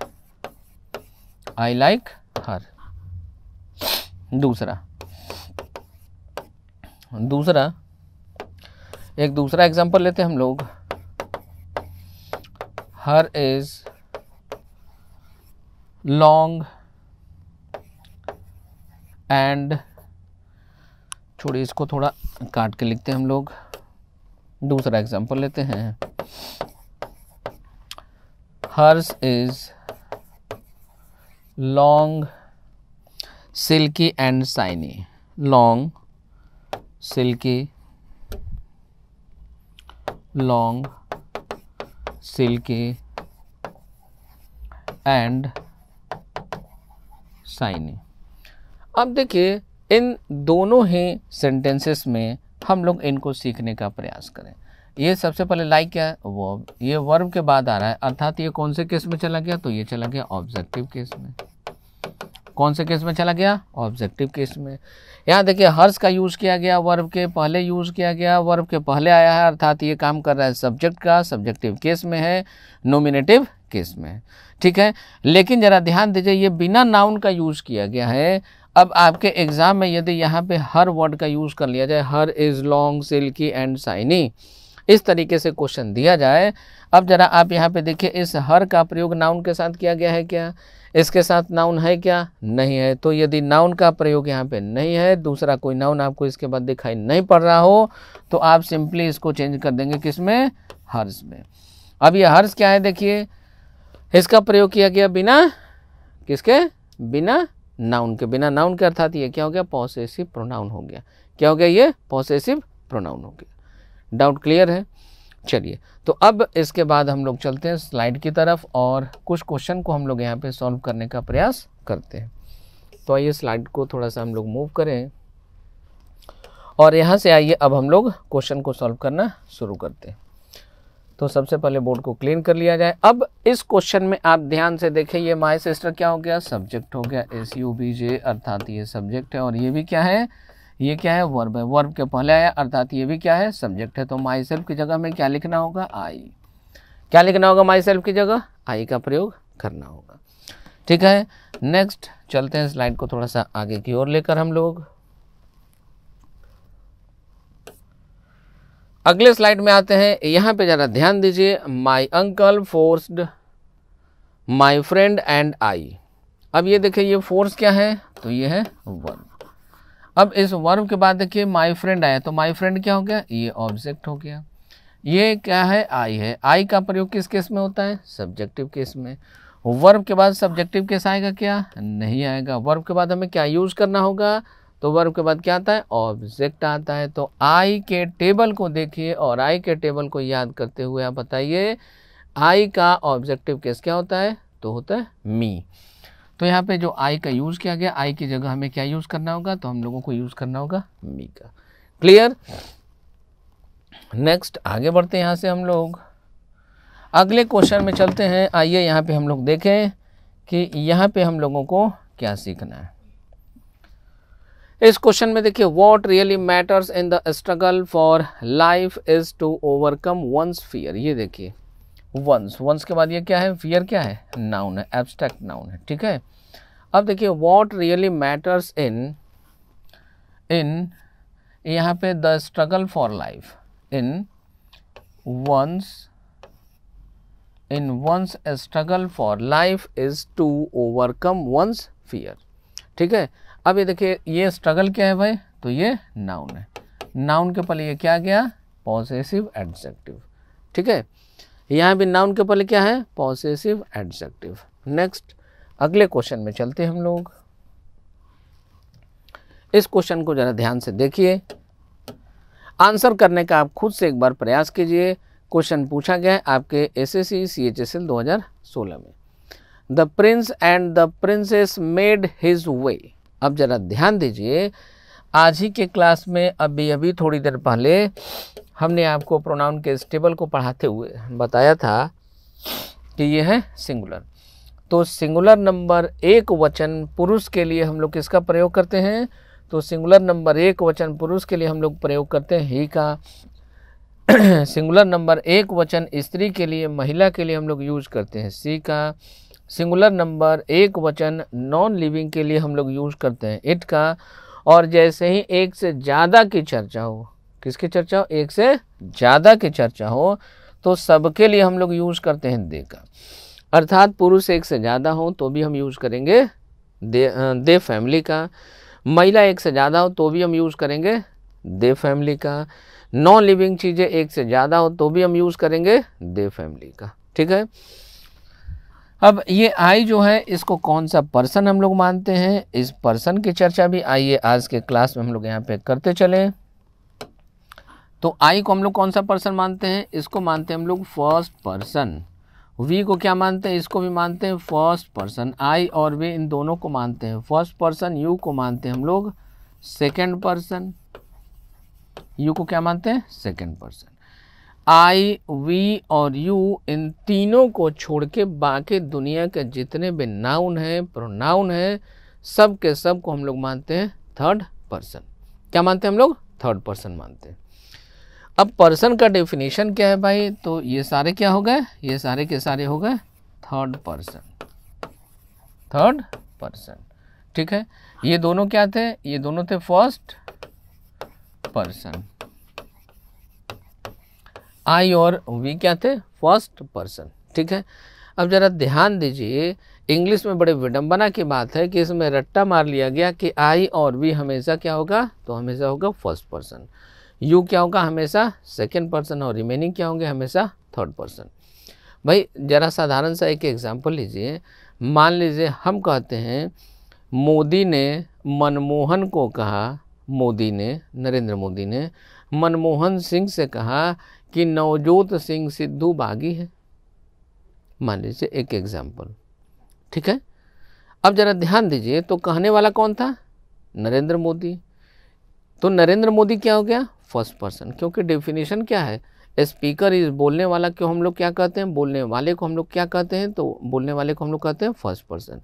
आई लाइक हर दूसरा दूसरा एक दूसरा एग्जाम्पल लेते हैं हम लोग हर इज लॉन्ग एंड छोड़िए इसको थोड़ा काट के लिखते हैं हम लोग दूसरा एग्जाम्पल लेते हैं hers is long silky and shiny long silky long silky and shiny अब देखिए इन दोनों ही सेंटेंसेस में हम लोग इनको सीखने का प्रयास करें ये सबसे पहले लाइक क्या है वो ये वर्ब के बाद आ रहा है अर्थात ये कौन से केस में चला गया तो ये चला गया ऑब्जेक्टिव केस में कौन से केस में चला गया ऑब्जेक्टिव केस में यहाँ देखिए हर्ष का यूज़ किया गया वर्ब के पहले यूज़ किया गया वर्ब के पहले आया है अर्थात ये काम कर रहा है सब्जेक्ट का सब्जेक्टिव केस में है नोमिनेटिव केस में ठीक है लेकिन ज़रा ध्यान दीजिए ये बिना नाउन का यूज़ किया गया है अब आपके एग्ज़ाम में यदि यहाँ पे हर वर्ड का यूज़ कर लिया जाए her is long silky and shiny इस तरीके से क्वेश्चन दिया जाए अब ज़रा आप यहाँ पे देखिए इस हर का प्रयोग नाउन के साथ किया गया है क्या इसके साथ नाउन है क्या नहीं है तो यदि नाउन का प्रयोग यहाँ पे नहीं है दूसरा कोई नाउन आपको इसके बाद दिखाई नहीं पड़ रहा हो तो आप सिंपली इसको चेंज कर देंगे किस में हर्स में अब ये हर्स क्या है देखिए इसका प्रयोग किया गया बिना किसके बिना नाउन के बिना नाउन के अर्थात ये क्या हो गया पॉसेसिव प्रोनाउन हो गया क्या हो गया ये पॉसेसिव प्रोनाउन हो गया डाउट क्लियर है चलिए तो अब इसके बाद हम लोग चलते हैं स्लाइड की तरफ और कुछ क्वेश्चन को हम लोग यहाँ पे सॉल्व करने का प्रयास करते हैं तो आइए स्लाइड को थोड़ा सा हम लोग मूव करें और यहाँ से आइए अब हम लोग क्वेश्चन को सॉल्व करना शुरू करते हैं तो सबसे पहले बोर्ड को क्लीन कर लिया जाए अब इस क्वेश्चन में आप ध्यान से देखें ये माई सिस्टर क्या हो गया सब्जेक्ट हो गया एस यू बी जे अर्थात ये सब्जेक्ट है और ये भी क्या है ये क्या है वर्ब है वर्ब के पहले आया अर्थात ये भी क्या है सब्जेक्ट है तो माई सेल्फ की जगह में क्या लिखना होगा आई क्या लिखना होगा माई सेल्फ की जगह आई का प्रयोग करना होगा ठीक है नेक्स्ट चलते हैं स्लाइड को थोड़ा सा आगे की ओर लेकर हम लोग अगले स्लाइड में आते हैं यहाँ पे ज़रा ध्यान दीजिए my uncle forced my friend and I अब ये देखिए ये फोर्स क्या है तो ये है वर्ब अब इस वर्ब के बाद देखिए माय फ्रेंड आया तो माय फ्रेंड क्या हो गया ये ऑब्जेक्ट हो गया ये क्या है आई है आई का प्रयोग किस केस में होता है सब्जेक्टिव केस में वर्ब के बाद सब्जेक्टिव केस आएगा क्या नहीं आएगा वर्ब के बाद हमें क्या यूज़ करना होगा तो वर्ब के बाद क्या आता है ऑब्जेक्ट आता है तो आई के टेबल को देखिए और आई के टेबल को याद करते हुए आप बताइए आई का ऑब्जेक्टिव केस क्या होता है तो होता है मी तो यहाँ पे जो आई का यूज़ किया गया आई की जगह हमें क्या यूज़ करना होगा तो हम लोगों को यूज़ करना होगा मी का क्लियर नेक्स्ट आगे बढ़ते हैं यहाँ से हम लोग अगले क्वेश्चन में चलते हैं आइए यहाँ पे हम लोग देखें कि यहाँ पे हम लोगों को क्या सीखना है इस क्वेश्चन में देखिए what really matters in the struggle for life is to overcome one's fear ये देखिए वंस वंस के बाद ये क्या है फियर क्या है नाउन है एब्स्ट्रैक्ट नाउन है ठीक है अब देखिए what really matters in in यहाँ पे the struggle for life in one's in one's struggle for life is to overcome one's fear ठीक है अब ये देखिए ये स्ट्रगल क्या है भाई तो ये नाउन है नाउन के पहले ये क्या गया पॉसेसिव एडजेक्टिव ठीक है यहाँ भी नाउन के पहले क्या है पॉसेसिव एडजेक्टिव नेक्स्ट अगले क्वेश्चन में चलते हम लोग इस क्वेश्चन को ज़रा ध्यान से देखिए आंसर करने का आप खुद से एक बार प्रयास कीजिए क्वेश्चन पूछा गया है आपके S S C C H S L दो हज़ार सोलह में the prince and the princess made his way अब ज़रा ध्यान दीजिए आज ही के क्लास में अभी अभी थोड़ी देर पहले हमने आपको प्रोनाउन के स्टेबल को पढ़ाते हुए बताया था कि ये है सिंगुलर तो सिंगुलर नंबर एक वचन पुरुष के लिए हम लोग किसका प्रयोग करते हैं तो सिंगुलर नंबर एक वचन पुरुष के लिए हम लोग प्रयोग करते हैं ही का सिंगुलर नंबर एक वचन स्त्री के लिए महिला के लिए हम लोग यूज करते हैं सी का सिंगुलर नंबर एक वचन नॉन लिविंग के लिए हम लोग यूज़ करते हैं इट का और जैसे ही एक से ज़्यादा की चर्चा हो किसकी चर्चा हो एक से ज़्यादा की चर्चा हो तो सबके लिए हम लोग यूज़ करते हैं दे का अर्थात पुरुष एक से ज़्यादा हो तो भी हम यूज़ करेंगे दे दे फैमिली का महिला एक से ज़्यादा हो तो भी हम यूज़ करेंगे दे फैमिली का नॉन लिविंग चीज़ें एक से ज़्यादा हो तो भी हम यूज़ करेंगे दे फैमिली का ठीक है अब ये आई जो है इसको कौन सा पर्सन हम लोग मानते हैं इस पर्सन की चर्चा भी आइए आज के क्लास में हम लोग यहाँ पे करते चले तो आई को हम लोग कौन सा पर्सन मानते हैं इसको मानते हैं हम लोग फर्स्ट पर्सन वी को क्या मानते हैं इसको भी मानते हैं फर्स्ट पर्सन आई और वी इन दोनों को मानते हैं फर्स्ट पर्सन यू को मानते हैं हम लोग सेकेंड पर्सन यू को क्या मानते हैं सेकेंड पर्सन आई वी और यू इन तीनों को छोड़ के बाकी दुनिया के जितने भी नाउन हैं प्रोनाउन हैं सब के सब को हम लोग मानते हैं थर्ड पर्सन क्या मानते हैं हम लोग थर्ड पर्सन मानते हैं अब पर्सन का डेफिनेशन क्या है भाई तो ये सारे क्या हो गए ये सारे के सारे हो गए थर्ड पर्सन थर्ड पर्सन ठीक है ये दोनों क्या थे ये दोनों थे फर्स्ट पर्सन आई और वी क्या थे फर्स्ट पर्सन ठीक है अब ज़रा ध्यान दीजिए इंग्लिश में बड़े विडंबना की बात है कि इसमें रट्टा मार लिया गया कि आई और वी हमेशा क्या होगा तो हमेशा होगा फर्स्ट पर्सन यू क्या होगा हमेशा सेकेंड पर्सन और रिमेनिंग क्या होंगे हमेशा थर्ड पर्सन भाई ज़रा साधारण सा एक एग्जाम्पल लीजिए मान लीजिए हम कहते हैं मोदी ने मनमोहन को कहा मोदी ने नरेंद्र मोदी ने मनमोहन सिंह से कहा कि नवजोत सिंह सिद्धू बागी है मान लीजिए एक एग्जाम्पल ठीक है अब ज़रा ध्यान दीजिए तो कहने वाला कौन था नरेंद्र मोदी तो नरेंद्र मोदी क्या हो गया फर्स्ट पर्सन क्योंकि डेफिनेशन क्या है स्पीकर इज बोलने वाला क्यों हम लोग क्या कहते हैं बोलने वाले को हम लोग क्या कहते हैं तो बोलने वाले को हम लोग कहते हैं फर्स्ट पर्सन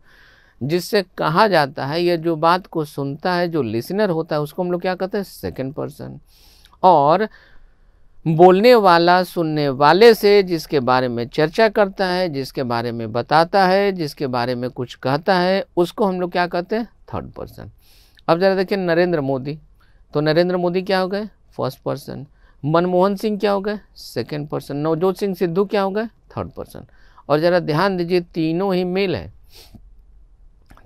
जिससे कहा जाता है या जो बात को सुनता है जो लिसनर होता है उसको हम लोग क्या कहते हैं सेकेंड पर्सन और बोलने वाला सुनने वाले से जिसके बारे में चर्चा करता है जिसके बारे में बताता है जिसके बारे में कुछ कहता है उसको हम लोग क्या कहते हैं थर्ड पर्सन अब ज़रा देखिए नरेंद्र मोदी तो नरेंद्र मोदी क्या हो गए फर्स्ट पर्सन मनमोहन सिंह क्या हो गए सेकेंड पर्सन नवजोत सिंह सिद्धू क्या हो गए थर्ड पर्सन और ज़रा ध्यान दीजिए तीनों ही मेल है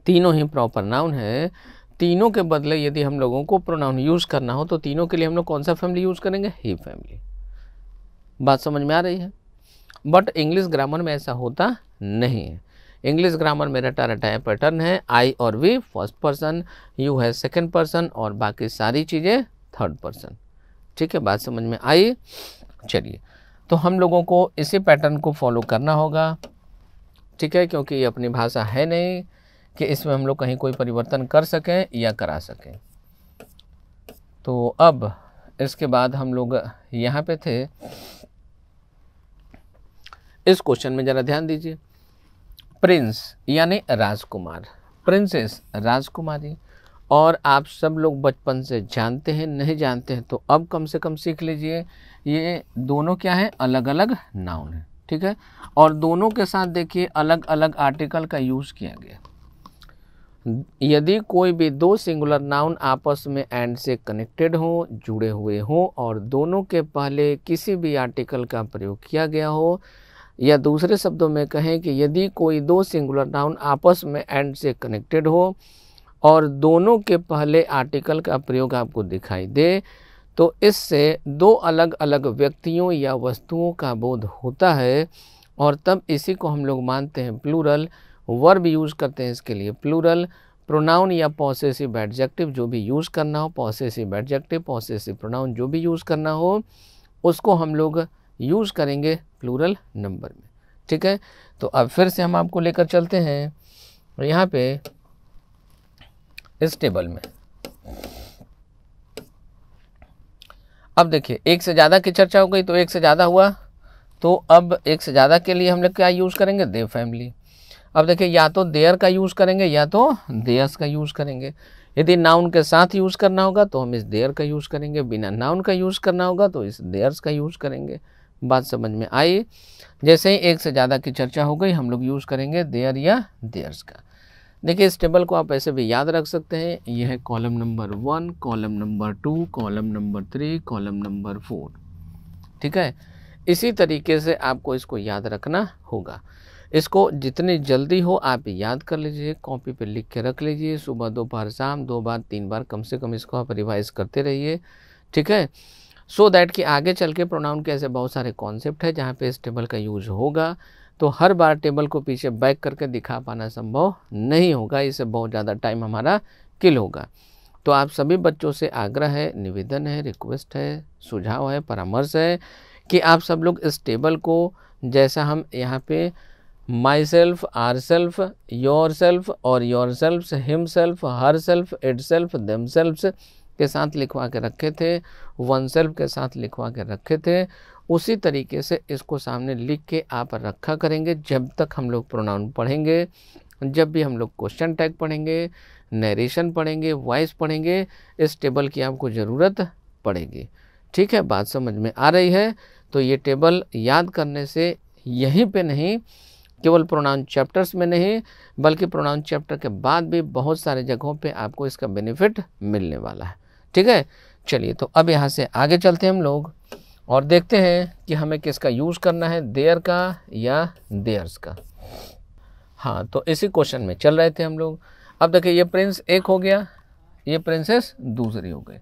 तीनों ही प्रॉपर नाउन है तीनों के बदले यदि हम लोगों को प्रोनाउन यूज़ करना हो तो तीनों के लिए हम लोग कौन सा फैमिली यूज़ करेंगे ही फैमिली बात समझ में आ रही है बट इंग्लिश ग्रामर में ऐसा होता नहीं है इंग्लिश ग्रामर में रटा है पैटर्न है आई और वी फर्स्ट पर्सन यू है सेकंड पर्सन और बाकी सारी चीज़ें थर्ड पर्सन ठीक है बात समझ में आई चलिए तो हम लोगों को इसी पैटर्न को फॉलो करना होगा ठीक है क्योंकि ये अपनी भाषा है नहीं कि इसमें हम लोग कहीं कोई परिवर्तन कर सकें या करा सकें तो अब इसके बाद हम लोग यहाँ पे थे इस क्वेश्चन में ज़रा ध्यान दीजिए प्रिंस यानी राजकुमार प्रिंसेस राजकुमारी और आप सब लोग बचपन से जानते हैं नहीं जानते हैं तो अब कम से कम सीख लीजिए ये दोनों क्या है अलग अलग नाउन है ठीक है और दोनों के साथ देखिए अलग अलग आर्टिकल का यूज़ किया गया यदि कोई भी दो सिंगुलर नाउन आपस में एंड से कनेक्टेड हो जुड़े हुए हों और दोनों के पहले किसी भी आर्टिकल का प्रयोग किया गया हो या दूसरे शब्दों में कहें कि यदि कोई दो सिंगुलर नाउन आपस में एंड से कनेक्टेड हो और दोनों के पहले आर्टिकल का प्रयोग आपको दिखाई दे तो इससे दो अलग अलग व्यक्तियों या वस्तुओं का बोध होता है और तब इसी को हम लोग मानते हैं प्लूरल वर्ब यूज़ करते हैं इसके लिए प्लूरल प्रोनाउन या पॉसेसिव एडजेक्टिव जो भी यूज़ करना हो पॉसेसिव एडजेक्टिव पॉसेसिव प्रोनाउन जो भी यूज़ करना हो उसको हम लोग यूज़ करेंगे प्लूरल नंबर में ठीक है तो अब फिर से हम आपको लेकर चलते हैं यहाँ पे इस टेबल में अब देखिए एक से ज़्यादा की चर्चा हो गई तो एक से ज़्यादा हुआ तो अब एक से ज़्यादा के लिए हम लोग क्या यूज़ करेंगे देव फैमिली अब देखिए या तो देयर का यूज़ करेंगे या तो देयस का यूज़ करेंगे यदि नाउन के साथ यूज़ करना होगा तो हम इस देयर का यूज़ करेंगे बिना नाउन का यूज़ करना होगा तो इस देयर्स का यूज़ करेंगे बात समझ में आई जैसे ही एक से ज़्यादा की चर्चा हो गई हम लोग यूज़ करेंगे देयर या देयर्स का देखिए इस टेबल को आप ऐसे भी याद रख सकते हैं यह है column number one column number two column number three column number four ठीक है इसी तरीके से आपको इसको याद रखना होगा इसको जितने जल्दी हो आप याद कर लीजिए कॉपी पे लिख के रख लीजिए सुबह दोपहर शाम दो बार तीन बार कम से कम इसको आप रिवाइज करते रहिए ठीक है सो so दैट कि आगे चल के प्रोनाउन के ऐसे बहुत सारे कॉन्सेप्ट है जहाँ पे इस टेबल का यूज होगा तो हर बार टेबल को पीछे बैक करके दिखा पाना संभव नहीं होगा इससे बहुत ज़्यादा टाइम हमारा किल होगा तो आप सभी बच्चों से आग्रह है निवेदन है रिक्वेस्ट है सुझाव है परामर्श है कि आप सब लोग इस टेबल को जैसा हम यहाँ पे myself ourself yourself और yourself himself herself itself themself के साथ लिखवा के रखे थे वन सेल्फ के साथ लिखवा के रखे थे उसी तरीके से इसको सामने लिख के आप रखा करेंगे जब तक हम लोग प्रोनाउन पढ़ेंगे जब भी हम लोग क्वेश्चन टैग पढ़ेंगे नरेशन पढ़ेंगे वॉइस पढ़ेंगे इस टेबल की आपको ज़रूरत पड़ेगी ठीक है बात समझ में आ रही है तो ये टेबल याद करने से यहीं पे नहीं केवल प्रोनाउन चैप्टर्स में नहीं बल्कि प्रोनाउन चैप्टर के बाद भी बहुत सारे जगहों पे आपको इसका बेनिफिट मिलने वाला है ठीक है चलिए तो अब यहाँ से आगे चलते हैं हम लोग और देखते हैं कि हमें किसका यूज़ करना है देयर का या देयर्स का हाँ तो इसी क्वेश्चन में चल रहे थे हम लोग अब देखिए ये प्रिंस एक हो गया ये प्रिंसेस दूसरी हो गई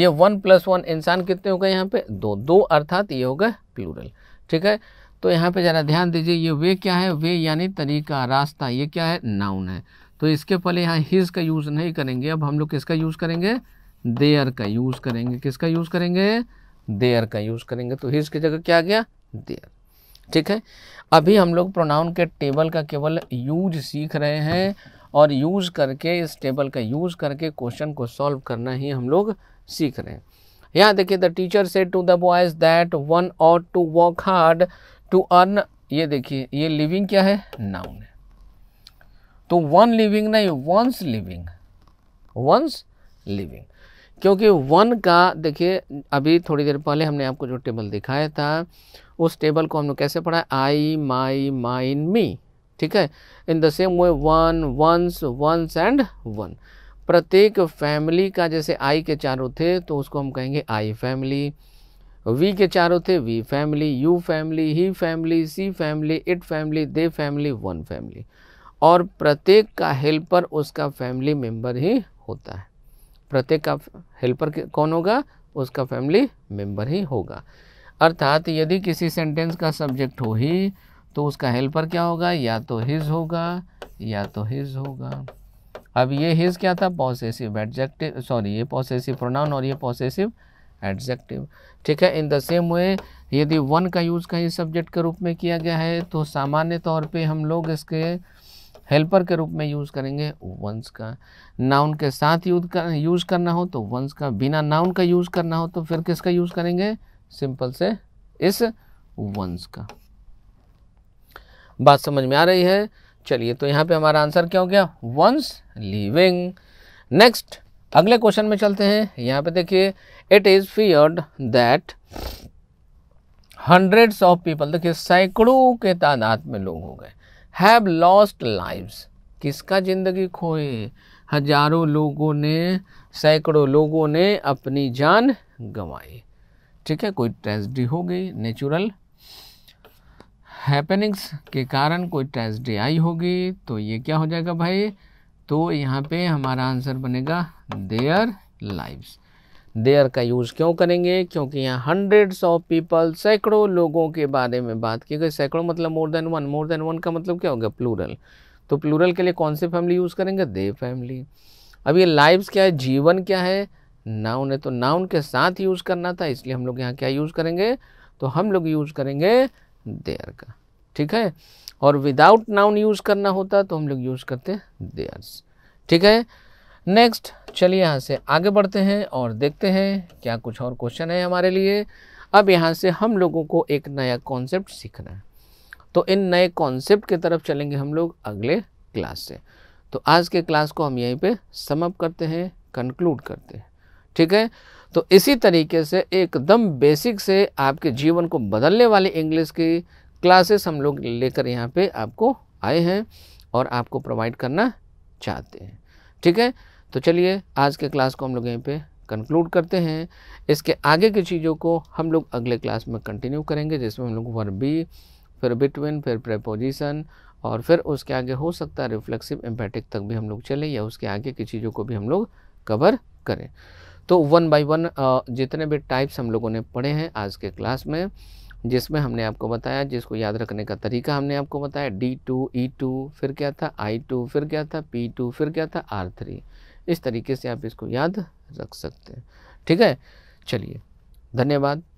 ये वन प्लस वन इंसान कितने हो गए यहाँ पे दो दो अर्थात ये हो गए प्लूरल ठीक है तो यहाँ पे ज़रा ध्यान दीजिए ये वे क्या है वे यानी तरीका रास्ता ये क्या है नाउन है तो इसके पहले यहाँ हिज का यूज़ नहीं करेंगे अब हम लोग किसका यूज़ करेंगे देयर का यूज़ करेंगे किसका यूज़ करेंगे देयर का यूज़ करेंगे तो हिज की जगह क्या आ गया देयर ठीक है अभी हम लोग प्रोनाउन के टेबल का केवल यूज सीख रहे हैं और यूज़ करके इस टेबल का यूज़ करके क्वेश्चन को सॉल्व करना ही हम लोग सीख रहे हैं यहाँ देखिए the teacher said to the boys that one ought to work hard to earn ये देखिए ये लिविंग क्या है नाउन है तो वन लिविंग नहीं वंस लिविंग वंस लिविंग क्योंकि वन का देखिए अभी थोड़ी देर पहले हमने आपको जो टेबल दिखाया था उस टेबल को हमने कैसे पढ़ा आई माई माइन मी ठीक है in the same way one one's one's and one प्रत्येक फैमिली का जैसे आई के चारों थे तो उसको हम कहेंगे आई फैमिली वी के चारों थे we family you family he family she family it family they family one family और प्रत्येक का हेल्पर उसका फैमिली मेंबर ही होता है प्रत्येक का हेल्पर कौन होगा उसका फैमिली मेंबर ही होगा अर्थात यदि किसी सेंटेंस का सब्जेक्ट हो ही तो उसका हेल्पर क्या होगा या तो हिज होगा या तो हिज होगा अब ये हिज क्या था पॉसेसिव एडजेक्टिव सॉरी ये पॉसेसिव प्रोनाउन और ये पॉसेसिव एडजेक्टिव ठीक है इन द सेम वे यदि वन का यूज़ कहीं सब्जेक्ट के रूप में किया गया है तो सामान्य तौर पे हम लोग इसके हेल्पर के रूप में यूज़ करेंगे वंस का नाउन के साथ यूज कर यूज़ करना हो तो वंस का बिना नाउन का यूज़ करना हो तो फिर किसका यूज़ करेंगे सिंपल से इस वंस का बात समझ में आ रही है चलिए तो यहाँ पे हमारा आंसर क्या हो गया वंस लिविंग नेक्स्ट अगले क्वेश्चन में चलते हैं यहाँ पे देखिए it is feared that hundreds of people देखिए सैकड़ों के तादाद में लोग हो गए हैव लॉस्ट लाइव्स किसका जिंदगी खोए हजारों लोगों ने सैकड़ों लोगों ने अपनी जान गंवाई ठीक है कोई ट्रेजडी हो गई नेचुरल हैपनिंग्स के कारण कोई ट्रेजडी आई होगी तो ये क्या हो जाएगा भाई तो यहाँ पे हमारा आंसर बनेगा देयर लाइव्स देयर का यूज़ क्यों करेंगे क्योंकि यहाँ हंड्रेड्स ऑफ पीपल सैकड़ों लोगों के बारे में बात की गई सैकड़ों मतलब more than one more than one का मतलब क्या होगा प्लूरल तो प्लूरल के लिए कौन सी फैमिली यूज़ करेंगे दे फैमिली अब ये लाइव्स क्या है जीवन क्या है नाउन है तो नाउन के साथ यूज़ करना था इसलिए हम लोग यहाँ क्या यूज़ करेंगे तो हम लोग यूज़ करेंगे देयर का ठीक है और विदाउट नाउन यूज़ करना होता तो हम लोग यूज़ करते देयर्स ठीक है नेक्स्ट चलिए यहाँ से आगे बढ़ते हैं और देखते हैं क्या कुछ और क्वेश्चन है हमारे लिए अब यहाँ से हम लोगों को एक नया कॉन्सेप्ट सीखना है तो इन नए कॉन्सेप्ट की तरफ चलेंगे हम लोग अगले क्लास से तो आज के क्लास को हम यहीं पे समअप करते हैं कंक्लूड करते हैं ठीक है तो इसी तरीके से एकदम बेसिक से आपके जीवन को बदलने वाली इंग्लिश की क्लासेस हम लोग लेकर यहाँ पे आपको आए हैं और आपको प्रोवाइड करना चाहते हैं ठीक है तो चलिए आज के क्लास को हम लोग यहीं पे कंक्लूड करते हैं इसके आगे की चीज़ों को हम लोग अगले क्लास में कंटिन्यू करेंगे जिसमें हम लोग वर्ब बी फिर बिटवीन फिर प्रेपोजिशन और फिर उसके आगे हो सकता है रिफ्लेक्सिव एम्पैटिक तक भी हम लोग चले या उसके आगे की चीज़ों को भी हम लोग कवर करें तो वन बाई वन जितने भी टाइप्स हम लोगों ने पढ़े हैं आज के क्लास में जिसमें हमने आपको बताया जिसको याद रखने का तरीका हमने आपको बताया डी टू ई टू फिर क्या था आई टू फिर क्या था पी टू फिर क्या था आर थ्री इस तरीके से आप इसको याद रख सकते हैं ठीक है चलिए धन्यवाद